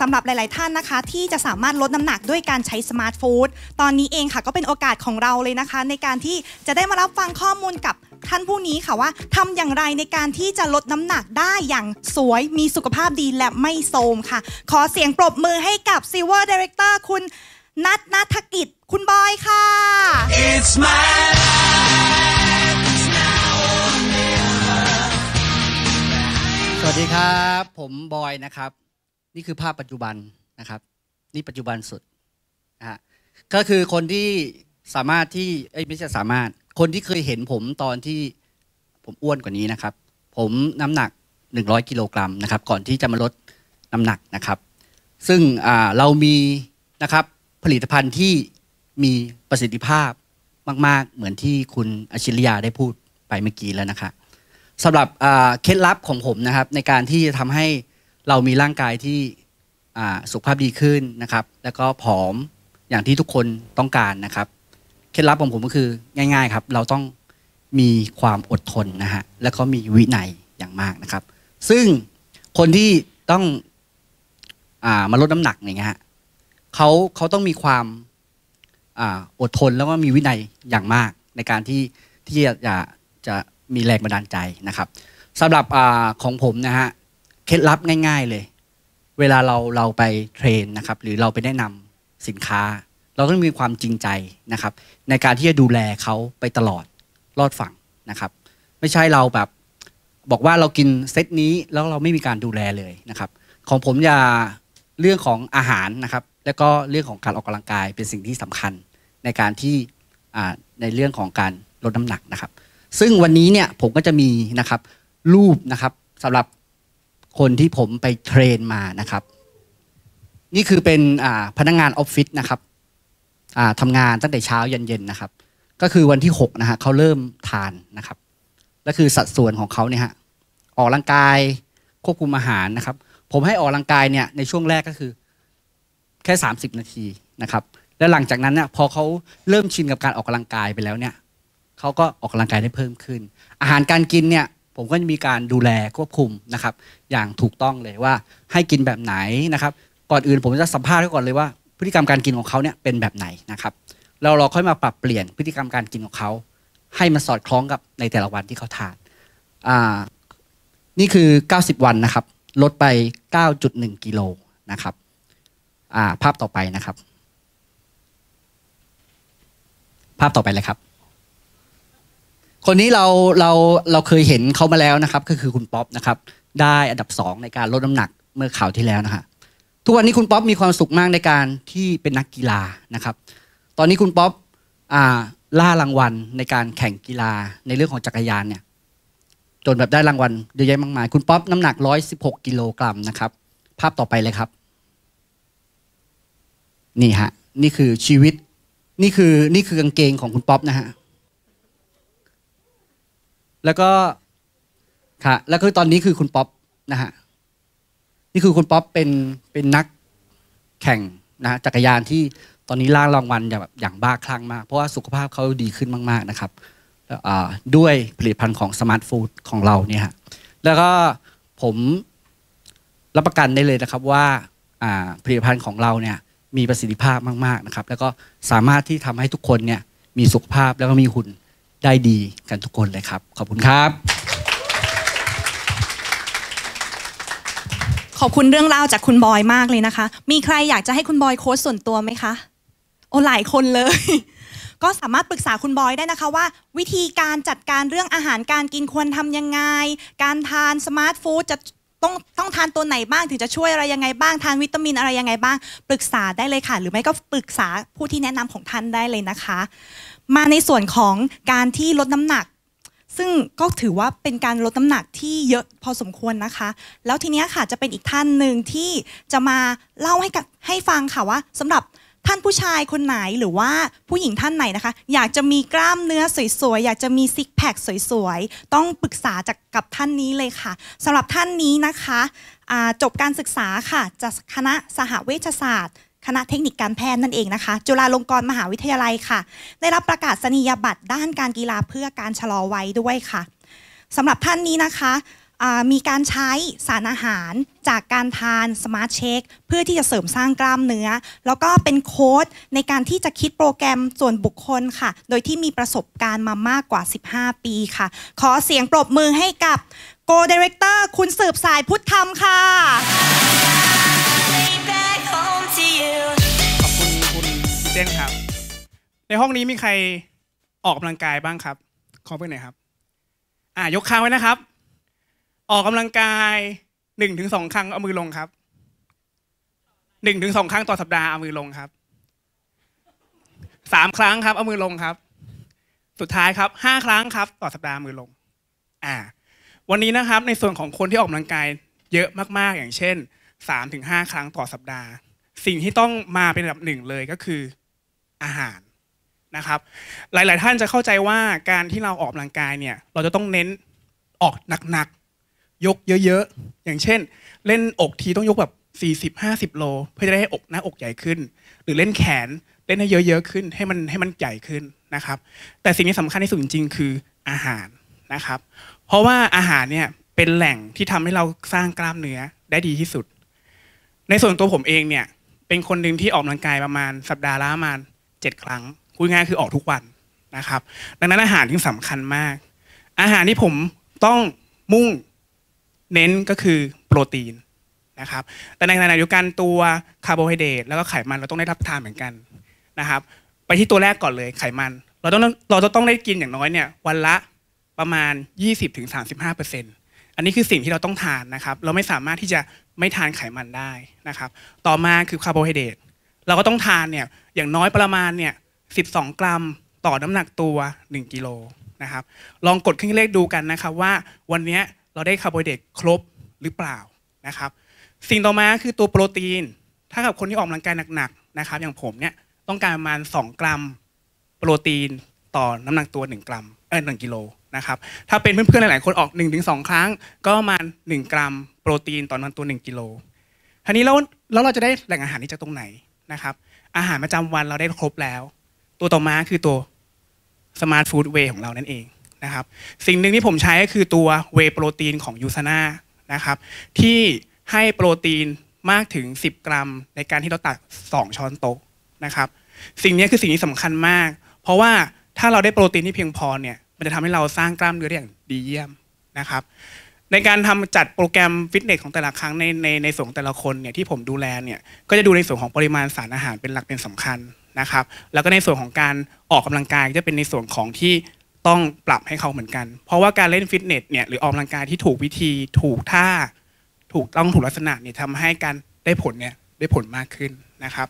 สำหรับหลายๆท่านนะคะ ที่จะสามารถลดน้ำหนักด้วยการใช้สมาร์ทฟู้ดตอนนี้เองค่ะ ก็เป็นโอกาสของเราเลยนะคะ ในการที่จะได้มารับฟังข้อมูลกับท่านผู้นี้ค่ะว่าทำอย่างไรในการที่จะลดน้ำหนักได้อย่างสวยมีสุขภาพดีและไม่โทมค่ะ ขอเสียงปรบมือให้กับซเวอร์ดีเรกเตอร์คุณนัทนัทกิจ คุณบอยค่ะ It's my สวัสดีครับผมบอยนะครับนี่คือภาพปัจจุบันนะครับนี่ปัจจุบันสุดนะฮะก็คือคนที่สามารถที่ไม่ใช่สามารถคนที่เคยเห็นผมตอนที่ผมอ้วนกว่านี้นะครับ ผมน้ำหนัก 100กิโลกรัมนะครับ ก่อนที่จะมาลดน้ำหนักนะครับซึ่งเรามีนะครับผลิตภัณฑ์ที่มีประสิทธิภาพมาก ๆ เหมือนที่คุณอาชิริยาได้พูดไปเมื่อกี้แล้วนะครับสำหรับเคล็ดลับของผมนะครับในการที่จะทำให้เรามีร่างกายที่สุขภาพดีขึ้นนะครับ แล้วก็ผอมอย่างที่ทุกคนต้องการนะครับเคล็ดลับของผมก็คือง่าย ๆ ครับ เราต้องมีความอดทนนะฮะแล้วก็มีวินัยอย่างมากนะครับ ซึ่งคนที่ต้องอามาลดน้ำหนักอย่างเงี้ยเขาเขาต้องมีความอดทนแล้วก็มีวินัยอย่างมาก ในการที่ที่จะจะมีแรงบันดาลใจนะครับสำหรับอของผมนะฮะเคล็ดลับง่าย ๆเลย เวลาเราเราไปเทรนนะครับ หรือเราไปแนะนำสินค้า เราต้องมีความจริงใจนะครับ ในการที่จะดูแลเขาไปตลอด รอดฝั่งนะครับ ไม่ใช่เราแบบบอกว่าเรากินเซตนี้แล้วเราไม่มีการดูแลเลยนะครับ ของผมยาเรื่องของอาหารนะครับ แล้วก็เรื่องของการออกกำลังกาย เป็นสิ่งที่สำคัญในการที่ในเรื่องของการลดน้ำหนักนะครับ ซึ่งวันนี้เนี่ยผมก็จะมีนะครับรูปนะครับสำหรับคนที่ผมไปเทรนมานะครับ นี่คือเป็นพนักงงานออฟฟิศนะครับทำงานตั้งแต่เช้ายันเย็นนะครับ ก็คือวันที่6นะฮะเขาเริ่มทานนะครับและคือสัดส่วนของเขาเนี่ยฮะออกร่างกายควบคุมอาหารนะครับ ผมให้ออกร่างกายเนี่ยในช่วงแรกก็คือแค่ 30 นาทีนะครับ แล้วหลังจากนั้นเนี่ยพอเขาเริ่มชินกับการออกกำลังกายไปแล้วเนี่ยเขาก็ออกกำลังกายได้เพิ่มขึ้น อาหารการกินเนี่ยผมก็จะมีการดูแลควบคุมนะครับ อย่างถูกต้องเลยว่าให้กินแบบไหนนะครับ ก่อนอื่นผมจะสัมภาษณ์เขาก่อนเลยว่าพฤติกรรมการกินของเขาเนี่ยเป็นแบบไหนนะครับเราเราค่อยมาปรับเปลี่ยนพฤติกรรมการกินของเขาให้มันสอดคล้องกับในแต่ละวันที่เขาทานอ่านี่คือ 90 วันนะครับลดไป 9.1 กิโลนะครับภาพต่อไปนะครับ ภาพต่อไปเลยครับคนนี้เราเราเราเคยเห็นเขามาแล้วนะครับ ก็คือคุณป๊อปนะครับ ได้อันดับสองในการลดน้ำหนักเมื่อข่าวที่แล้วนะฮะทุกวันนี้คุณป๊อปมีความสุขมากในการที่เป็นนักกีฬานะครับ ตอนนี้คุณป๊อปอ่าล่ารางวัลในการแข่งกีฬาในเรื่องของจักรยานเนี่ยจนแบบได้รางวัลเยอะแยะมากมายคุณป๊อปน้ำหนักร้อยสบหกกิโลกรัมนะครับ ภาพต่อไปเลยครับ นี่ฮะนี่คือชีวิต นี่คือนี่คือกางเกงของคุณป๊อปนะฮะแล้วก็ ค่ะ แล้วคือตอนนี้คือคุณป๊อปนะฮะ นี่คือคุณป๊อปเป็น เป็นนักแข่งนะจักรยานที่ตอนนี้ล่างรางวัลอย่างบอย่างบ้าคลั่งมาก เพราะว่าสุขภาพเขาดีขึ้นมาก ๆนะครับ ด้วยผลิตภัณฑ์ของสมาร์ทฟู้ดของเราเนี่ยฮะ แล้วก็ผมรับประกันได้เลยนะครับว่าผลิตภัณฑ์ของเราเนี่ย มีประสิทธิภาพมาก ๆนะครับ แล้วก็สามารถที่ทำให้ทุกคนเนี่ย มีสุขภาพแล้วก็มีหุ่นได้ดีกันทุกคนเลยครับ ขอบคุณครับ ขอบคุณเรื่องเล่าจากคุณบอยมากเลยนะคะ มีใครอยากจะให้คุณบอยโค้ชส่วนตัวไหมคะ โอ้หลายคนเลย ก็สามารถปรึกษาคุณบอยได้นะคะว่าวิธีการจัดการเรื่องอาหารการกินควรทำยังไง การทานสมาร์ท ฟู้ดจะต้องต้องทานตัวไหนบ้างถึงจะช่วยอะไรยังไงบ้างทานวิตามินอะไรยังไงบ้าง ปรึกษาได้เลยค่ะ หรือไม่ก็ปรึกษาผู้ที่แนะนำของท่านได้เลยนะคะมาในส่วนของการที่ลดน้ำหนัก ซึ่งก็ถือว่าเป็นการลดน้ำหนักที่เยอะพอสมควรนะคะ แล้วทีนี้ค่ะจะเป็นอีกท่านหนึ่งที่จะมาเล่าให้กับให้ฟังค่ะว่าสำหรับท่านผู้ชายคนไหนหรือว่าผู้หญิงท่านไหนนะคะ อยากจะมีกล้ามเนื้อสวยๆอยากจะมีซิกแพคสวยๆต้องปรึกษาจากกับท่านนี้เลยค่ะสำหรับท่านนี้นะคะจบการศึกษาค่ะจากคณะสหเวชศาสตร์คณะเทคนิคการแพทย์นั่นเองนะคะ จุฬาลงกรณ์มหาวิทยาลัยค่ะ ได้รับประกาศนียบัตรด้านการกีฬาเพื่อการชะลอวัยด้วยค่ะสำหรับท่านนี้นะคะมีการใช้สารอาหารจากการทานสมาร์ทเชคเพื่อที่จะเสริมสร้างกล้ามเนื้อ แล้วก็เป็นโค้ดในการที่จะคิดโปรแกรมส่วนบุคคลค่ะ โดยที่มีประสบการณ์มามากกว่า 15 ปีค่ะ ขอเสียงปรบมือให้กับโกดีเรคเตอร์คุณสืบสายพุทธธรรมค่ะขอบคุณคุณเจนครับ ในห้องนี้มีใครออกกำลังกายบ้างครับ ขอเพื่อนหน่อยครับ อ่ายกค้างไว้นะครับ ออกกำลังกายหนึ่งถึงสองครั้งเอามือลงครับ หนึ่งถึงสองครั้งต่อสัปดาห์เอามือลงครับ สามครั้งครับเอามือลงครับ สุดท้ายครับห้าครั้งครับ ต่อสัปดาห์มือลง อ่า วันนี้นะครับในส่วนของคนที่ออกกำลังกาย เยอะมากๆอย่างเช่นสามถึงห้าครั้งต่อสัปดาห์สิ่งที่ต้องมาเป็นอันดับหนึ่งเลยก็คืออาหารนะครับ หลาย ๆ ท่านจะเข้าใจว่าการที่เราออกกำลังกายเนี่ย เราจะต้องเน้นออกหนัก ๆ ยกเยอะ ๆ อย่างเช่น เล่นอกทีต้องยกแบบ40-50โล เพื่อจะได้ให้อกหน้าอกใหญ่ขึ้น หรือเล่นแขนเล่นให้เยอะ ๆ ขึ้นให้มันให้มันใหญ่ขึ้นนะครับ แต่สิ่งที่สำคัญที่สุดจริง ๆ คืออาหารนะครับ เพราะว่าอาหารเนี่ยเป็นแหล่งที่ทำให้เราสร้างกล้ามเนื้อได้ดีที่สุด ในส่วนตัวผมเองเนี่ยเป็นคนหนึ่งที่ออกกำลังกายประมาณสัปดาห์ละประมาณเจ็ดครั้งพูดง่ายคือออกทุกวันนะครับ ดังนั้นอาหารที่สำคัญมาก อาหารที่ผมต้องมุ่งเน้นก็คือโปรตีนนะครับแต่ในขณะเดียวกันตัวคาร์โบไฮเดรตแล้วก็ไขมันเราต้องได้รับทานเหมือนกันนะครับ ไปที่ตัวแรกก่อนเลยไขมันเราต้องเราจะต้องได้กินอย่างน้อยเนี่ยวันละประมาณ 20-35%ถึงอันนี้คือสิ่งที่เราต้องทานนะครับ เราไม่สามารถที่จะไม่ทานไขมันได้นะครับ ต่อมาคือคาร์โบไฮเดรต เราก็ต้องทานเนี่ยอย่างน้อยประมาณเนี่ย 12 กรัมต่อน้ำหนักตัว 1 กิโลนะครับ ลองกดเครื่องเลขดูกันนะครับว่าวันนี้เราได้คาร์โบไฮเดรตครบหรือเปล่านะครับ สิ่งต่อมาคือตัวโปรตีน ถ้ากับคนที่ออกกำลังกายหนักๆนะครับอย่างผมเนี่ยต้องการประมาณ 2 กรัมโปรตีนต่อน้ำหนักตัว 1 กรัมเออหกิโลนะครับถ้าเป็นเพื่อนๆ หลายๆคนออก 1-2 ครั้งก็ประมาณ1กรัมโปรตีนต่อวันตัว 1กิโลทีนี้แล้วแล้วเราจะได้แหล่งอาหารนี้จากตรงไหนนะครับ อาหารประจำวันเราได้ครบแล้ว ตัวต่อมาคือตัวสมาร์ทฟู้ดเวของเรานั่นเองนะครับ สิ่งหนึ่งที่ผมใช้ก็คือตัวเวโปรตีนของยูซาน่านะครับที่ให้โปรตีนมากถึง 10 กรัม ในการที่เราตัก 2 ช้อนโต๊ะนะครับ สิ่งนี้คือสิ่งที่สำคัญมาก เพราะว่าถ้าเราได้โปรตีนที่เพียงพอเนี่ยมันจะทำให้เราสร้างกล้ามเนื้ออย่างดีเยี่ยมนะครับ ในการทำจัดโปรแกรมฟิตเนสของแต่ละครั้งในในในส่วนแต่ละคนเนี่ยที่ผมดูแลเนี่ยก็จะดูในส่วนของปริมาณสารอาหารเป็นหลักเป็นสำคัญนะครับ แล้วก็ในส่วนของการออกกำลังกายจะเป็นในส่วนของที่ต้องปรับให้เขาเหมือนกัน เพราะว่าการเล่นฟิตเนสเนี่ยหรือออกกำลังกายที่ถูกวิธีถูกท่าถูกต้องถูกลักษณะเนี่ยทำให้การได้ผลเนี่ยได้ผลมากขึ้นนะครับ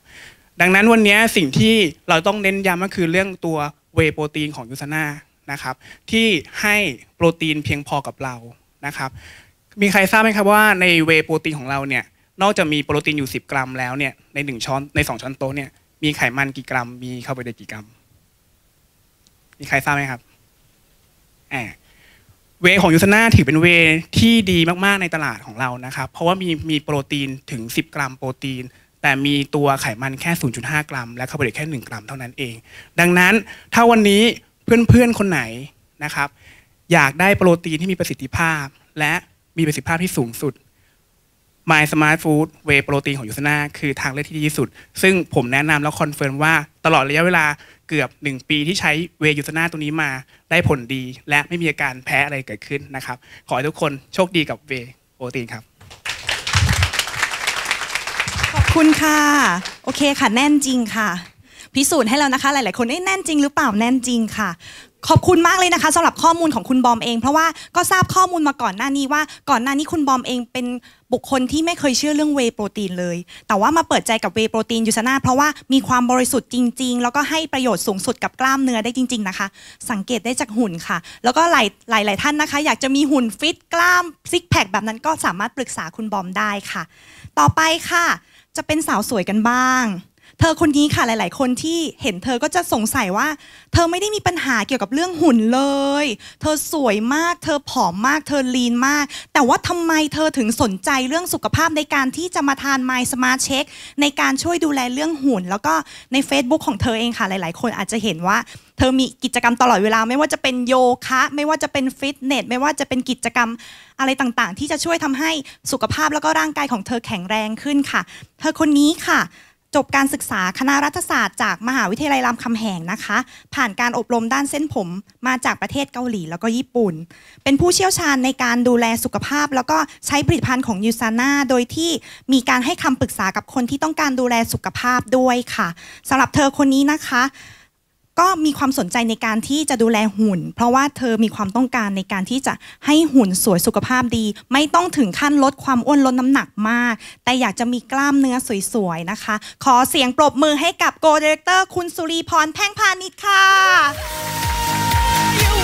ดังนั้นวันนี้สิ่งที่เราต้องเน้นย้ำก็คือเรื่องตัวเวโปรตีนของยูซาน่านะครับที่ให้โปรตีนเพียงพอกับเรา นะครับ มีใครทราบไหมครับ ว่า ในเวโปรตีนของเราเนี่ย นอกจากมีโปรตีนอยู่ 10 กรัมแล้วเนี่ย ใน 1ช้อน ใน 2ช้อนโต๊ะเนี่ย มีไขมันกี่กรัม มีคาร์โบไฮเดรตกี่กรัม มีใครทราบไหมครับแอบเวของยูสนาถือเป็นเวที่ดีมาก ๆ ในตลาดของเรานะครับ เพราะว่ามีมีโปรตีนถึง 10 กรัมโปรตีน แต่มีตัวไขมันแค่ 0.5 กรัม และคาร์โบไฮเดรตแค่ 1 กรัมเท่านั้นเอง ดังนั้นถ้าวันนี้เพื่อนๆ คนไหนนะครับ อยากได้โปรตีนที่มีประสิทธิภาพ และมีประสิทธิภาพที่สูงสุด My Smart Food Whey โปรตีนของยูสนาคือทางเลือกที่ดีที่สุด ซึ่งผมแนะนำแล้วคอนเฟิร์ม ว่าตลอดระยะเวลาเกือบ 1 ปีที่ใช้เวยูสนาตัวนี้มาได้ผลดีและไม่มีอาการแพ้อะไรเกิดขึ้นนะครับ ขอให้ทุกคนโชคดีกับเวโปรตีนครับ ขอบคุณค่ะ โอเคค่ะแน่นจริงค่ะพิสูจน์ให้แล้วนะคะ หลาย ๆ คนแน่นจริงหรือเปล่าแน่นจริงค่ะ ขอบคุณมากเลยนะคะ สำหรับข้อมูลของคุณบอมเองเพราะว่าก็ทราบข้อมูลมาก่อนหน้านี้ว่า ก่อนหน้านี้คุณบอมเอง เป็นบุคคลที่ไม่เคยเชื่อเรื่องเวโปรตีนเลย แต่ว่ามาเปิดใจกับเวโปรตีนยูซนาเพราะว่ามีความบริสุทธิ์จริง ๆ แล้วก็ให้ประโยชน์สูงสุดกับกล้ามเนื้อได้จริง ๆ นะคะ สังเกตได้จากหุ่นค่ะ แล้วก็หลายหลายท่านนะคะ อยากจะมีหุ่นฟิตกล้ามซิกแพคแบบนั้นก็สามารถปรึกษาคุณบอมได้ค่ะ ต่อไปค่ะ จะเป็นสาวสวยกันบ้างเธอคนนี้ค่ะหลาย ๆ คนที่เห็นเธอก็จะสงสัยว่าเธอไม่ได้มีปัญหาเกี่ยวกับเรื่องหุ่นเลย เธอสวยมาก เธอผอมมาก เธอลีนมาก แต่ว่าทำไมเธอถึงสนใจเรื่องสุขภาพในการที่จะมาทานไมสมาร์ทเช็คในการช่วยดูแลเรื่องหุ่น แล้วก็ใน Facebook ของเธอเองค่ะ หลายๆ คนอาจจะเห็นว่า เธอมีกิจกรรมตลอดเวลาไม่ว่าจะเป็นโยคะ ไม่ว่าจะเป็นฟิตเนสไม่ว่าจะเป็นกิจกรรมอะไรต่างๆ ที่จะช่วยทำให้สุขภาพแล้วก็ร่างกายของเธอแข็งแรงขึ้นค่ะ เธอคนนี้ค่ะจบการศึกษาคณะรัฐศาสตร์จากมหาวิทยาลัยรามคำแหงนะคะ ผ่านการอบรมด้านเส้นผม มาจากประเทศเกาหลี แล้วก็ญี่ปุ่น เป็นผู้เชี่ยวชาญในการดูแลสุขภาพ แล้วก็ใช้ผลิตภัณฑ์ของยูซาน่าโดยที่มีการให้คำปรึกษากับคนที่ต้องการดูแลสุขภาพด้วยค่ะสำหรับเธอคนนี้นะคะก็มีความสนใจในการที่จะดูแลหุ่น เพราะว่าเธอมีความต้องการในการที่จะให้หุ่นสวยสุขภาพดี ไม่ต้องถึงขั้นลดความอ้วนลดน้ำหนักมาก แต่อยากจะมีกล้ามเนื้อสวยๆนะคะ ขอเสียงปรบมือให้กับโกดีเรคเตอร์คุณสุรีพรแพ่งพาณิชย์ค่ะ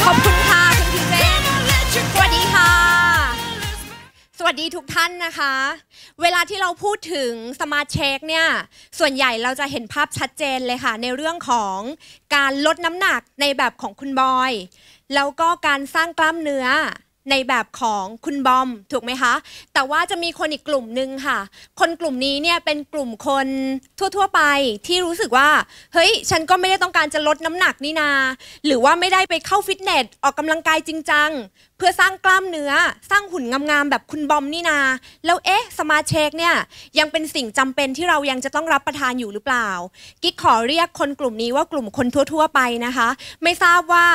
ขอบคุณค่ะคุณพีเจสวัสดีค่ะสวัสดีทุกท่านนะคะ เวลาที่เราพูดถึงสมาร์ทเช็คเนี่ย ส่วนใหญ่เราจะเห็นภาพชัดเจนเลยค่ะ ในเรื่องของการลดน้ำหนักในแบบของคุณบอย แล้วก็การสร้างกล้ามเนื้อในแบบของคุณบอมถูกไหมคะ แต่ว่าจะมีคนอีกกลุ่มนึงค่ะ คนกลุ่มนี้เนี่ยเป็นกลุ่มคนทั่วๆไปที่รู้สึกว่าเฮ้ย ฉันก็ไม่ได้ต้องการจะลดน้ำหนักนี่นา หรือว่าไม่ได้ไปเข้าฟิตเนส ออกกำลังกายจริงจัง เพื่อสร้างกล้ามเนื้อสร้างหุ่นงามๆแบบคุณบอมนี่นา แล้วเอ๊ะ สมาเชกเนี่ยยังเป็นสิ่งจำเป็นที่เรายังจะต้องรับประทานอยู่หรือเปล่ากิ๊กขอเรียกคนกลุ่มนี้ว่ากลุ่มคนทั่ว ๆไปนะคะ ไม่ทราบว่า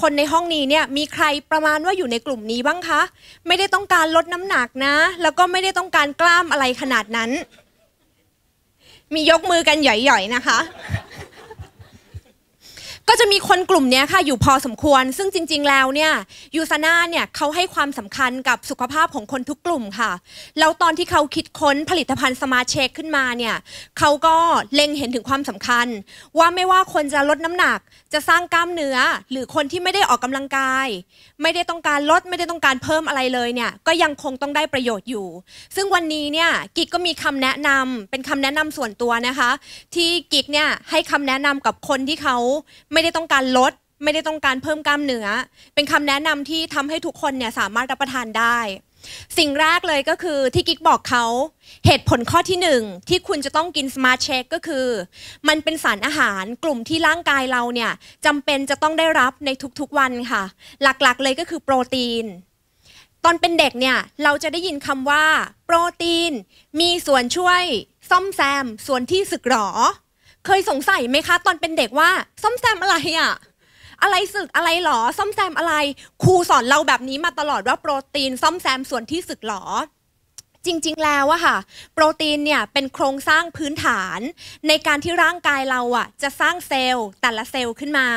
คนในห้องนี้เนี่ย มีใครประมาณว่าอยู่ในกลุ่มนี้บ้างคะ ไม่ได้ต้องการลดน้ำหนักนะ แล้วก็ไม่ได้ต้องการกล้ามอะไรขนาดนั้น มียกมือกันหย่อยๆนะคะก็จะมีคนกลุ่มนี้ค่ะอยู่พอสมควร ซึ่งจริงๆแล้วเนี่ยยูซาน่าเนี่ยเขาให้ความสำคัญกับสุขภาพของคนทุกกลุ่มค่ะแล้วตอนที่เขาคิดค้นผลิตภัณฑ์สมาเชคขึ้นมาเนี่ยเขาก็เล็งเห็นถึงความสำคัญ ว่าไม่ว่าคนจะลดน้ำหนัก จะสร้างกล้ามเนื้อ หรือคนที่ไม่ได้ออกกำลังกาย ไม่ได้ต้องการลดไม่ได้ต้องการเพิ่มอะไรเลยเนี่ยก็ยังคงต้องได้ประโยชน์อยู่ ซึ่งวันนี้เนี่ยกิกก็มีคำแนะนำเป็นคำแนะนำส่วนตัวนะคะ ที่กิกเนี่ยให้คำแนะนำกับคนที่เขาไม่ได้ต้องการลด ไม่ได้ต้องการเพิ่มกล้ามเนื้อเป็นคำแนะนำที่ทำให้ทุกคนเนี่ยสามารถรับประทานได้ สิ่งแรกเลยก็คือที่กิ๊กบอกเขา เหตุผลข้อที่หนึ่งที่คุณจะต้องกินสมาร์ทเชคก็คือ มันเป็นสารอาหารกลุ่มที่ร่างกายเราเนี่ยจำเป็นจะต้องได้รับในทุกๆวันค่ะ หลักๆ เลยก็คือโปรตีนตอนเป็นเด็กเนี่ยเราจะได้ยินคำว่าโปรตีนมีส่วนช่วยซ่อมแซม ส่วนที่สึกหรอเคยสงสัยไหมคะ ตอนเป็นเด็กว่าซ่อมแซมอะไรอะ่ะอะไรสึกอะไรหรอซ่อมแซมอะไรครูสอนเราแบบนี้มาตลอดว่าโปรตีนซ่อมแซมส่วนที่สึกหรอจริงๆแล้วอะค่ะ โปรตีนเนี่ยเป็นโครงสร้างพื้นฐาน ในการที่ร่างกายเราอะจะสร้างเซลล์แต่ละเซลล์ขึ้นมา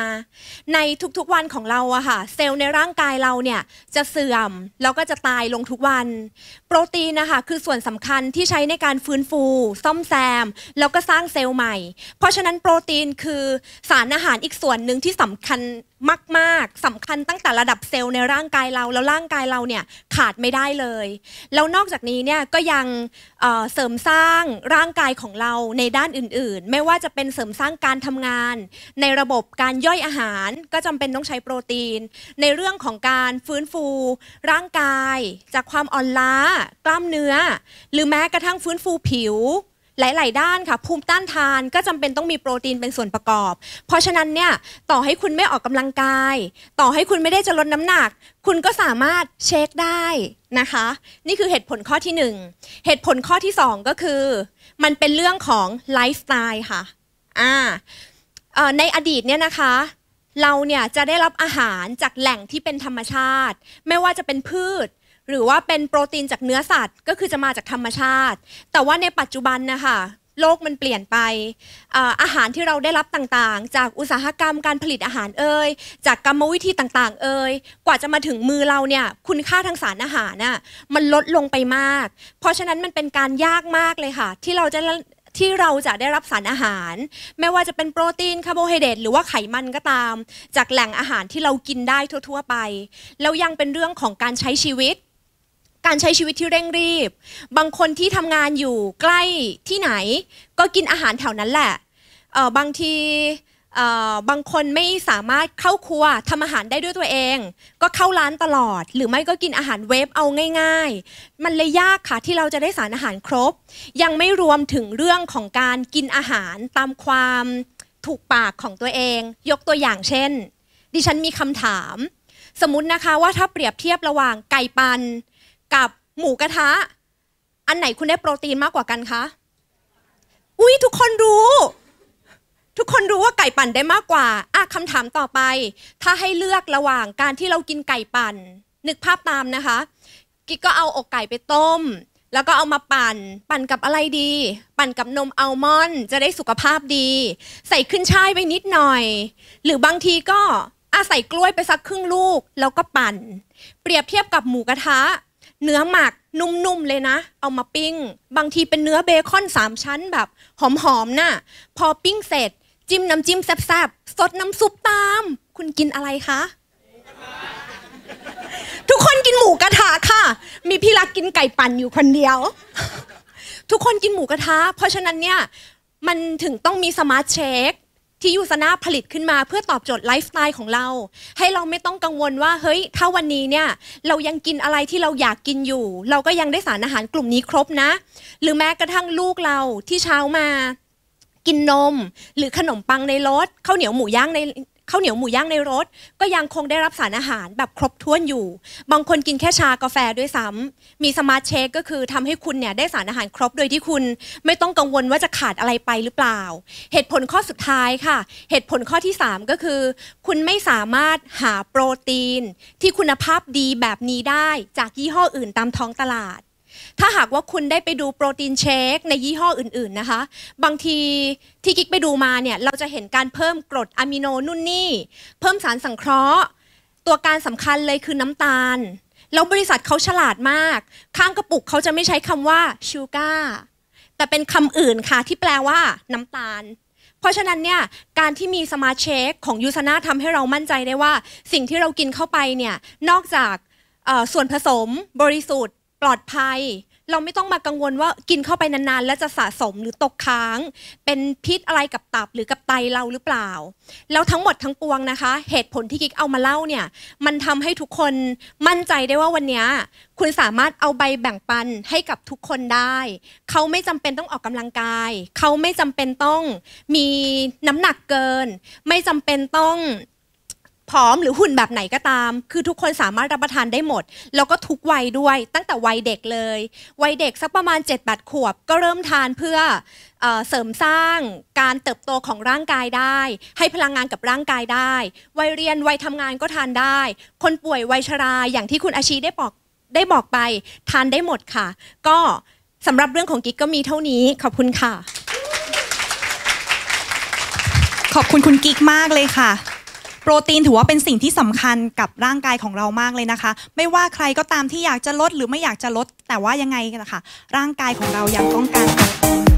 ในทุกๆวันของเราอะค่ะ เซลล์ในร่างกายเราเนี่ยจะเสื่อมแล้วก็จะตายลงทุกวันโปรตีนนะคะคือส่วนสำคัญที่ใช้ในการฟื้นฟู ซ่อมแซมแล้วก็สร้างเซลล์ใหม่ เพราะฉะนั้นโปรตีนคือสารอาหารอีกส่วนหนึ่งที่สำคัญมากๆ สำคัญตั้งแต่ระดับเซลล์ในร่างกายเรา แล้วร่างกายเราเนี่ยขาดไม่ได้เลย แล้วนอกจากนี้เนี่ยก็ยังเสริมสร้างร่างกายของเราในด้านอื่นๆ ไม่ว่าจะเป็นเสริมสร้างการทำงาน ในระบบการย่อยอาหารก็จำเป็นต้องใช้โปรตีน ในเรื่องของการฟื้นฟูร่างกาย จากความอ่อนล้า กล้ามเนื้อ หรือแม้กระทั่งฟื้นฟูผิวหลาย ๆ ด้านค่ะภูมิต้านทานก็จำเป็นต้องมีโปรตีนเป็นส่วนประกอบ เพราะฉะนั้นเนี่ยต่อให้คุณไม่ออกกำลังกาย ต่อให้คุณไม่ได้จะลดน้ำหนัก คุณก็สามารถเช็คได้นะคะ นี่คือเหตุผลข้อที่ 1 เหตุผลข้อที่ 2 ก็คือมันเป็นเรื่องของไลฟ์สไตล์ค่ะอ่าในอดีตเนี่ยนะคะ เราเนี่ยจะได้รับอาหารจากแหล่งที่เป็นธรรมชาติ ไม่ว่าจะเป็นพืชหรือว่าเป็นโปรตีนจากเนื้อสัตว์ก็คือจะมาจากธรรมชาติ แต่ว่าในปัจจุบันนะคะโลกมันเปลี่ยนไปอาหารที่เราได้รับต่างๆ จากอุตสาหกรรมการผลิตอาหารเอ่ยจากกรรมวิธีต่างๆ เอ่ยกว่าจะมาถึงมือเราเนี่ยคุณค่าทางสารอาหารน่ะมันลดลงไปมาก เพราะฉะนั้นมันเป็นการยากมากเลยค่ะ ที่เราจะที่เราจะได้รับสารอาหาร ไม่ว่าจะเป็นโปรตีนคาร์โบไฮเดรตหรือว่าไขมันก็ตาม จากแหล่งอาหารที่เรากินได้ทั่วๆไปแล้วยังเป็นเรื่องของการใช้ชีวิตการใช้ชีวิตที่เร่งรีบ บางคนที่ทำงานอยู่ใกล้ที่ไหน ก็กินอาหารแถวนั้นแหละ บางทีบางคนไม่สามารถเข้าครัวทำอาหารได้ด้วยตัวเอง ก็เข้าร้านตลอด หรือไม่ก็กินอาหารเวฟเอาง่าย ๆ มันเลยยากค่ะที่เราจะได้สารอาหารครบ ยังไม่รวมถึงเรื่องของการกินอาหารตามความถูกปากของตัวเอง ยกตัวอย่างเช่น ดิฉันมีคำถาม สมมตินะคะว่าถ้าเปรียบเทียบระหว่างไก่ปันกับหมูกระทะ อันไหนคุณได้โปรตีนมากกว่ากันคะ อุ้ยทุกคนรู้ ทุกคนรู้ว่าไก่ปั่นได้มากกว่าอ่ะคำถามต่อไป ถ้าให้เลือกระหว่างการที่เรากินไก่ปั่น นึกภาพตามนะคะ กิ๊กก็เอาอกไก่ไปต้ม แล้วก็เอามาปั่น ปั่นกับอะไรดี ปั่นกับนมอัลมอนด์จะได้สุขภาพดี ใส่ขึ้นช่ายไปนิดหน่อย หรือบางทีก็อาใส่กล้วยไปสักครึ่งลูก แล้วก็ปั่น เปรียบเทียบกับหมูกระทะเนื้อหมักนุ่มๆเลยนะ เอามาปิ้ง บางทีเป็นเนื้อเบคอนสามชั้นแบบ หอมๆนะ่ะ พอปิ้งเสร็จ จิ้มน้ำจิ้มแซ่บๆ สดน้ำซุปตาม คุณกินอะไรคะ ทุกคนกินหมูกระทะค่ะ มีพี่รักกินไก่ปั่นอยู่คนเดียว ทุกคนกินหมูกระทะ เพราะฉะนั้นเนี่ย มันถึงต้องมีสมาร์ทเชคที่ยูสนาผลิตขึ้นมาเพื่อตอบโจทย์ไลฟ์สไตล์ของเรา ให้เราไม่ต้องกังวลว่าเฮ้ย ถ้าวันนี้เนี่ยเรายังกินอะไรที่เราอยากกินอยู่ เราก็ยังได้สารอาหารกลุ่มนี้ครบนะ หรือแม้กระทั่งลูกเราที่เช้ามา กินนมหรือขนมปังในรถข้าวเหนียวหมูย่างในข้าวเหนียวหมูย่างในรถก็ยังคงได้รับสารอาหารแบบครบถ้วนอยู่บางคนกินแค่ชากาแฟด้วยซ้ำ มีสมาร์ทเชคก็คือทำให้คุณเนี่ยได้สารอาหารครบโดยที่คุณไม่ต้องกังวลว่าจะขาดอะไรไปหรือเปล่า เหตุผลข้อสุดท้ายค่ะ เหตุผลข้อที่ 3 ก็คือ คุณไม่สามารถหาโปรตีนที่คุณภาพดีแบบนี้ได้ จากยี่ห้ออื่นตามท้องตลาดถ้าหากว่าคุณได้ไปดูโปรตีนเชค ในยี่ห้ออื่นๆนะคะ บางทีที่กิ๊กไปดูมาเนี่ย เราจะเห็นการเพิ่มกรดอะมิโนนู่นนี่ เพิ่มสารสังเคราะห์ ตัวการสำคัญเลยคือน้ำตาล แล้วบริษัทเขาฉลาดมาก ข้างกระปุกเขาจะไม่ใช้คำว่าชูการ์แต่เป็นคำอื่นค่ะที่แปลว่าน้ำตาล เพราะฉะนั้นเนี่ย การที่มีสมาเชค ของยูซาน่าทำให้เรามั่นใจได้ว่าสิ่งที่เรากินเข้าไปเนี่ยนอกจากส่วนผสมบริสุทธิ์ ปลอดภัยเราไม่ต้องมากังวลว่ากินเข้าไปนาน ๆ แล้วจะสะสมหรือตกค้าง เป็นพิษอะไรกับตับหรือกับไตเราหรือเปล่าแล้วทั้งหมดทั้งปวงนะคะเหตุผลที่กิ๊กเอามาเล่าเนี่ย มันทำให้ทุกคนมั่นใจได้ว่าวันนี้คุณสามารถเอาใบแบ่งปันให้กับทุกคนได้เขาไม่จำเป็นต้องออกกำลังกายเขาไม่จำเป็นต้องมีน้ำหนักเกิน ไม่จำเป็นต้องผอมหรือหุ่นแบบไหนก็ตาม คือทุกคนสามารถรับประทานได้หมด แล้วก็ทุกวัยด้วย ตั้งแต่วัยเด็กเลย วัยเด็กสักประมาณ7จ็ดแปดขวบ ก็เริ่มทานเพื่อเอเสริมสร้างการเติบโตของร่างกายได้ ให้พลังงานกับร่างกายได้ วัยเรียนวัยทำงานก็ทานได้ คนป่วย วัยชรา อย่างที่คุณอาชีได้บอกได้บอกไป ทานได้หมดค่ะ ก็สำหรับเรื่องของกิ๊กก็มีเท่านี้ ขอบคุณค่ะ ขอบคุณคุณกิ๊กมากเลยค่ะรตีนถือว่าเป็นสิ่งที่สำคัญกับร่างกายของเรามากเลยนะคะ ไม่ว่าใครก็ตามที่อยากจะลด หรือไม่อยากจะลด แต่ว่ายังไงนะคะร่างกายของเรายังต้องการโปรตีน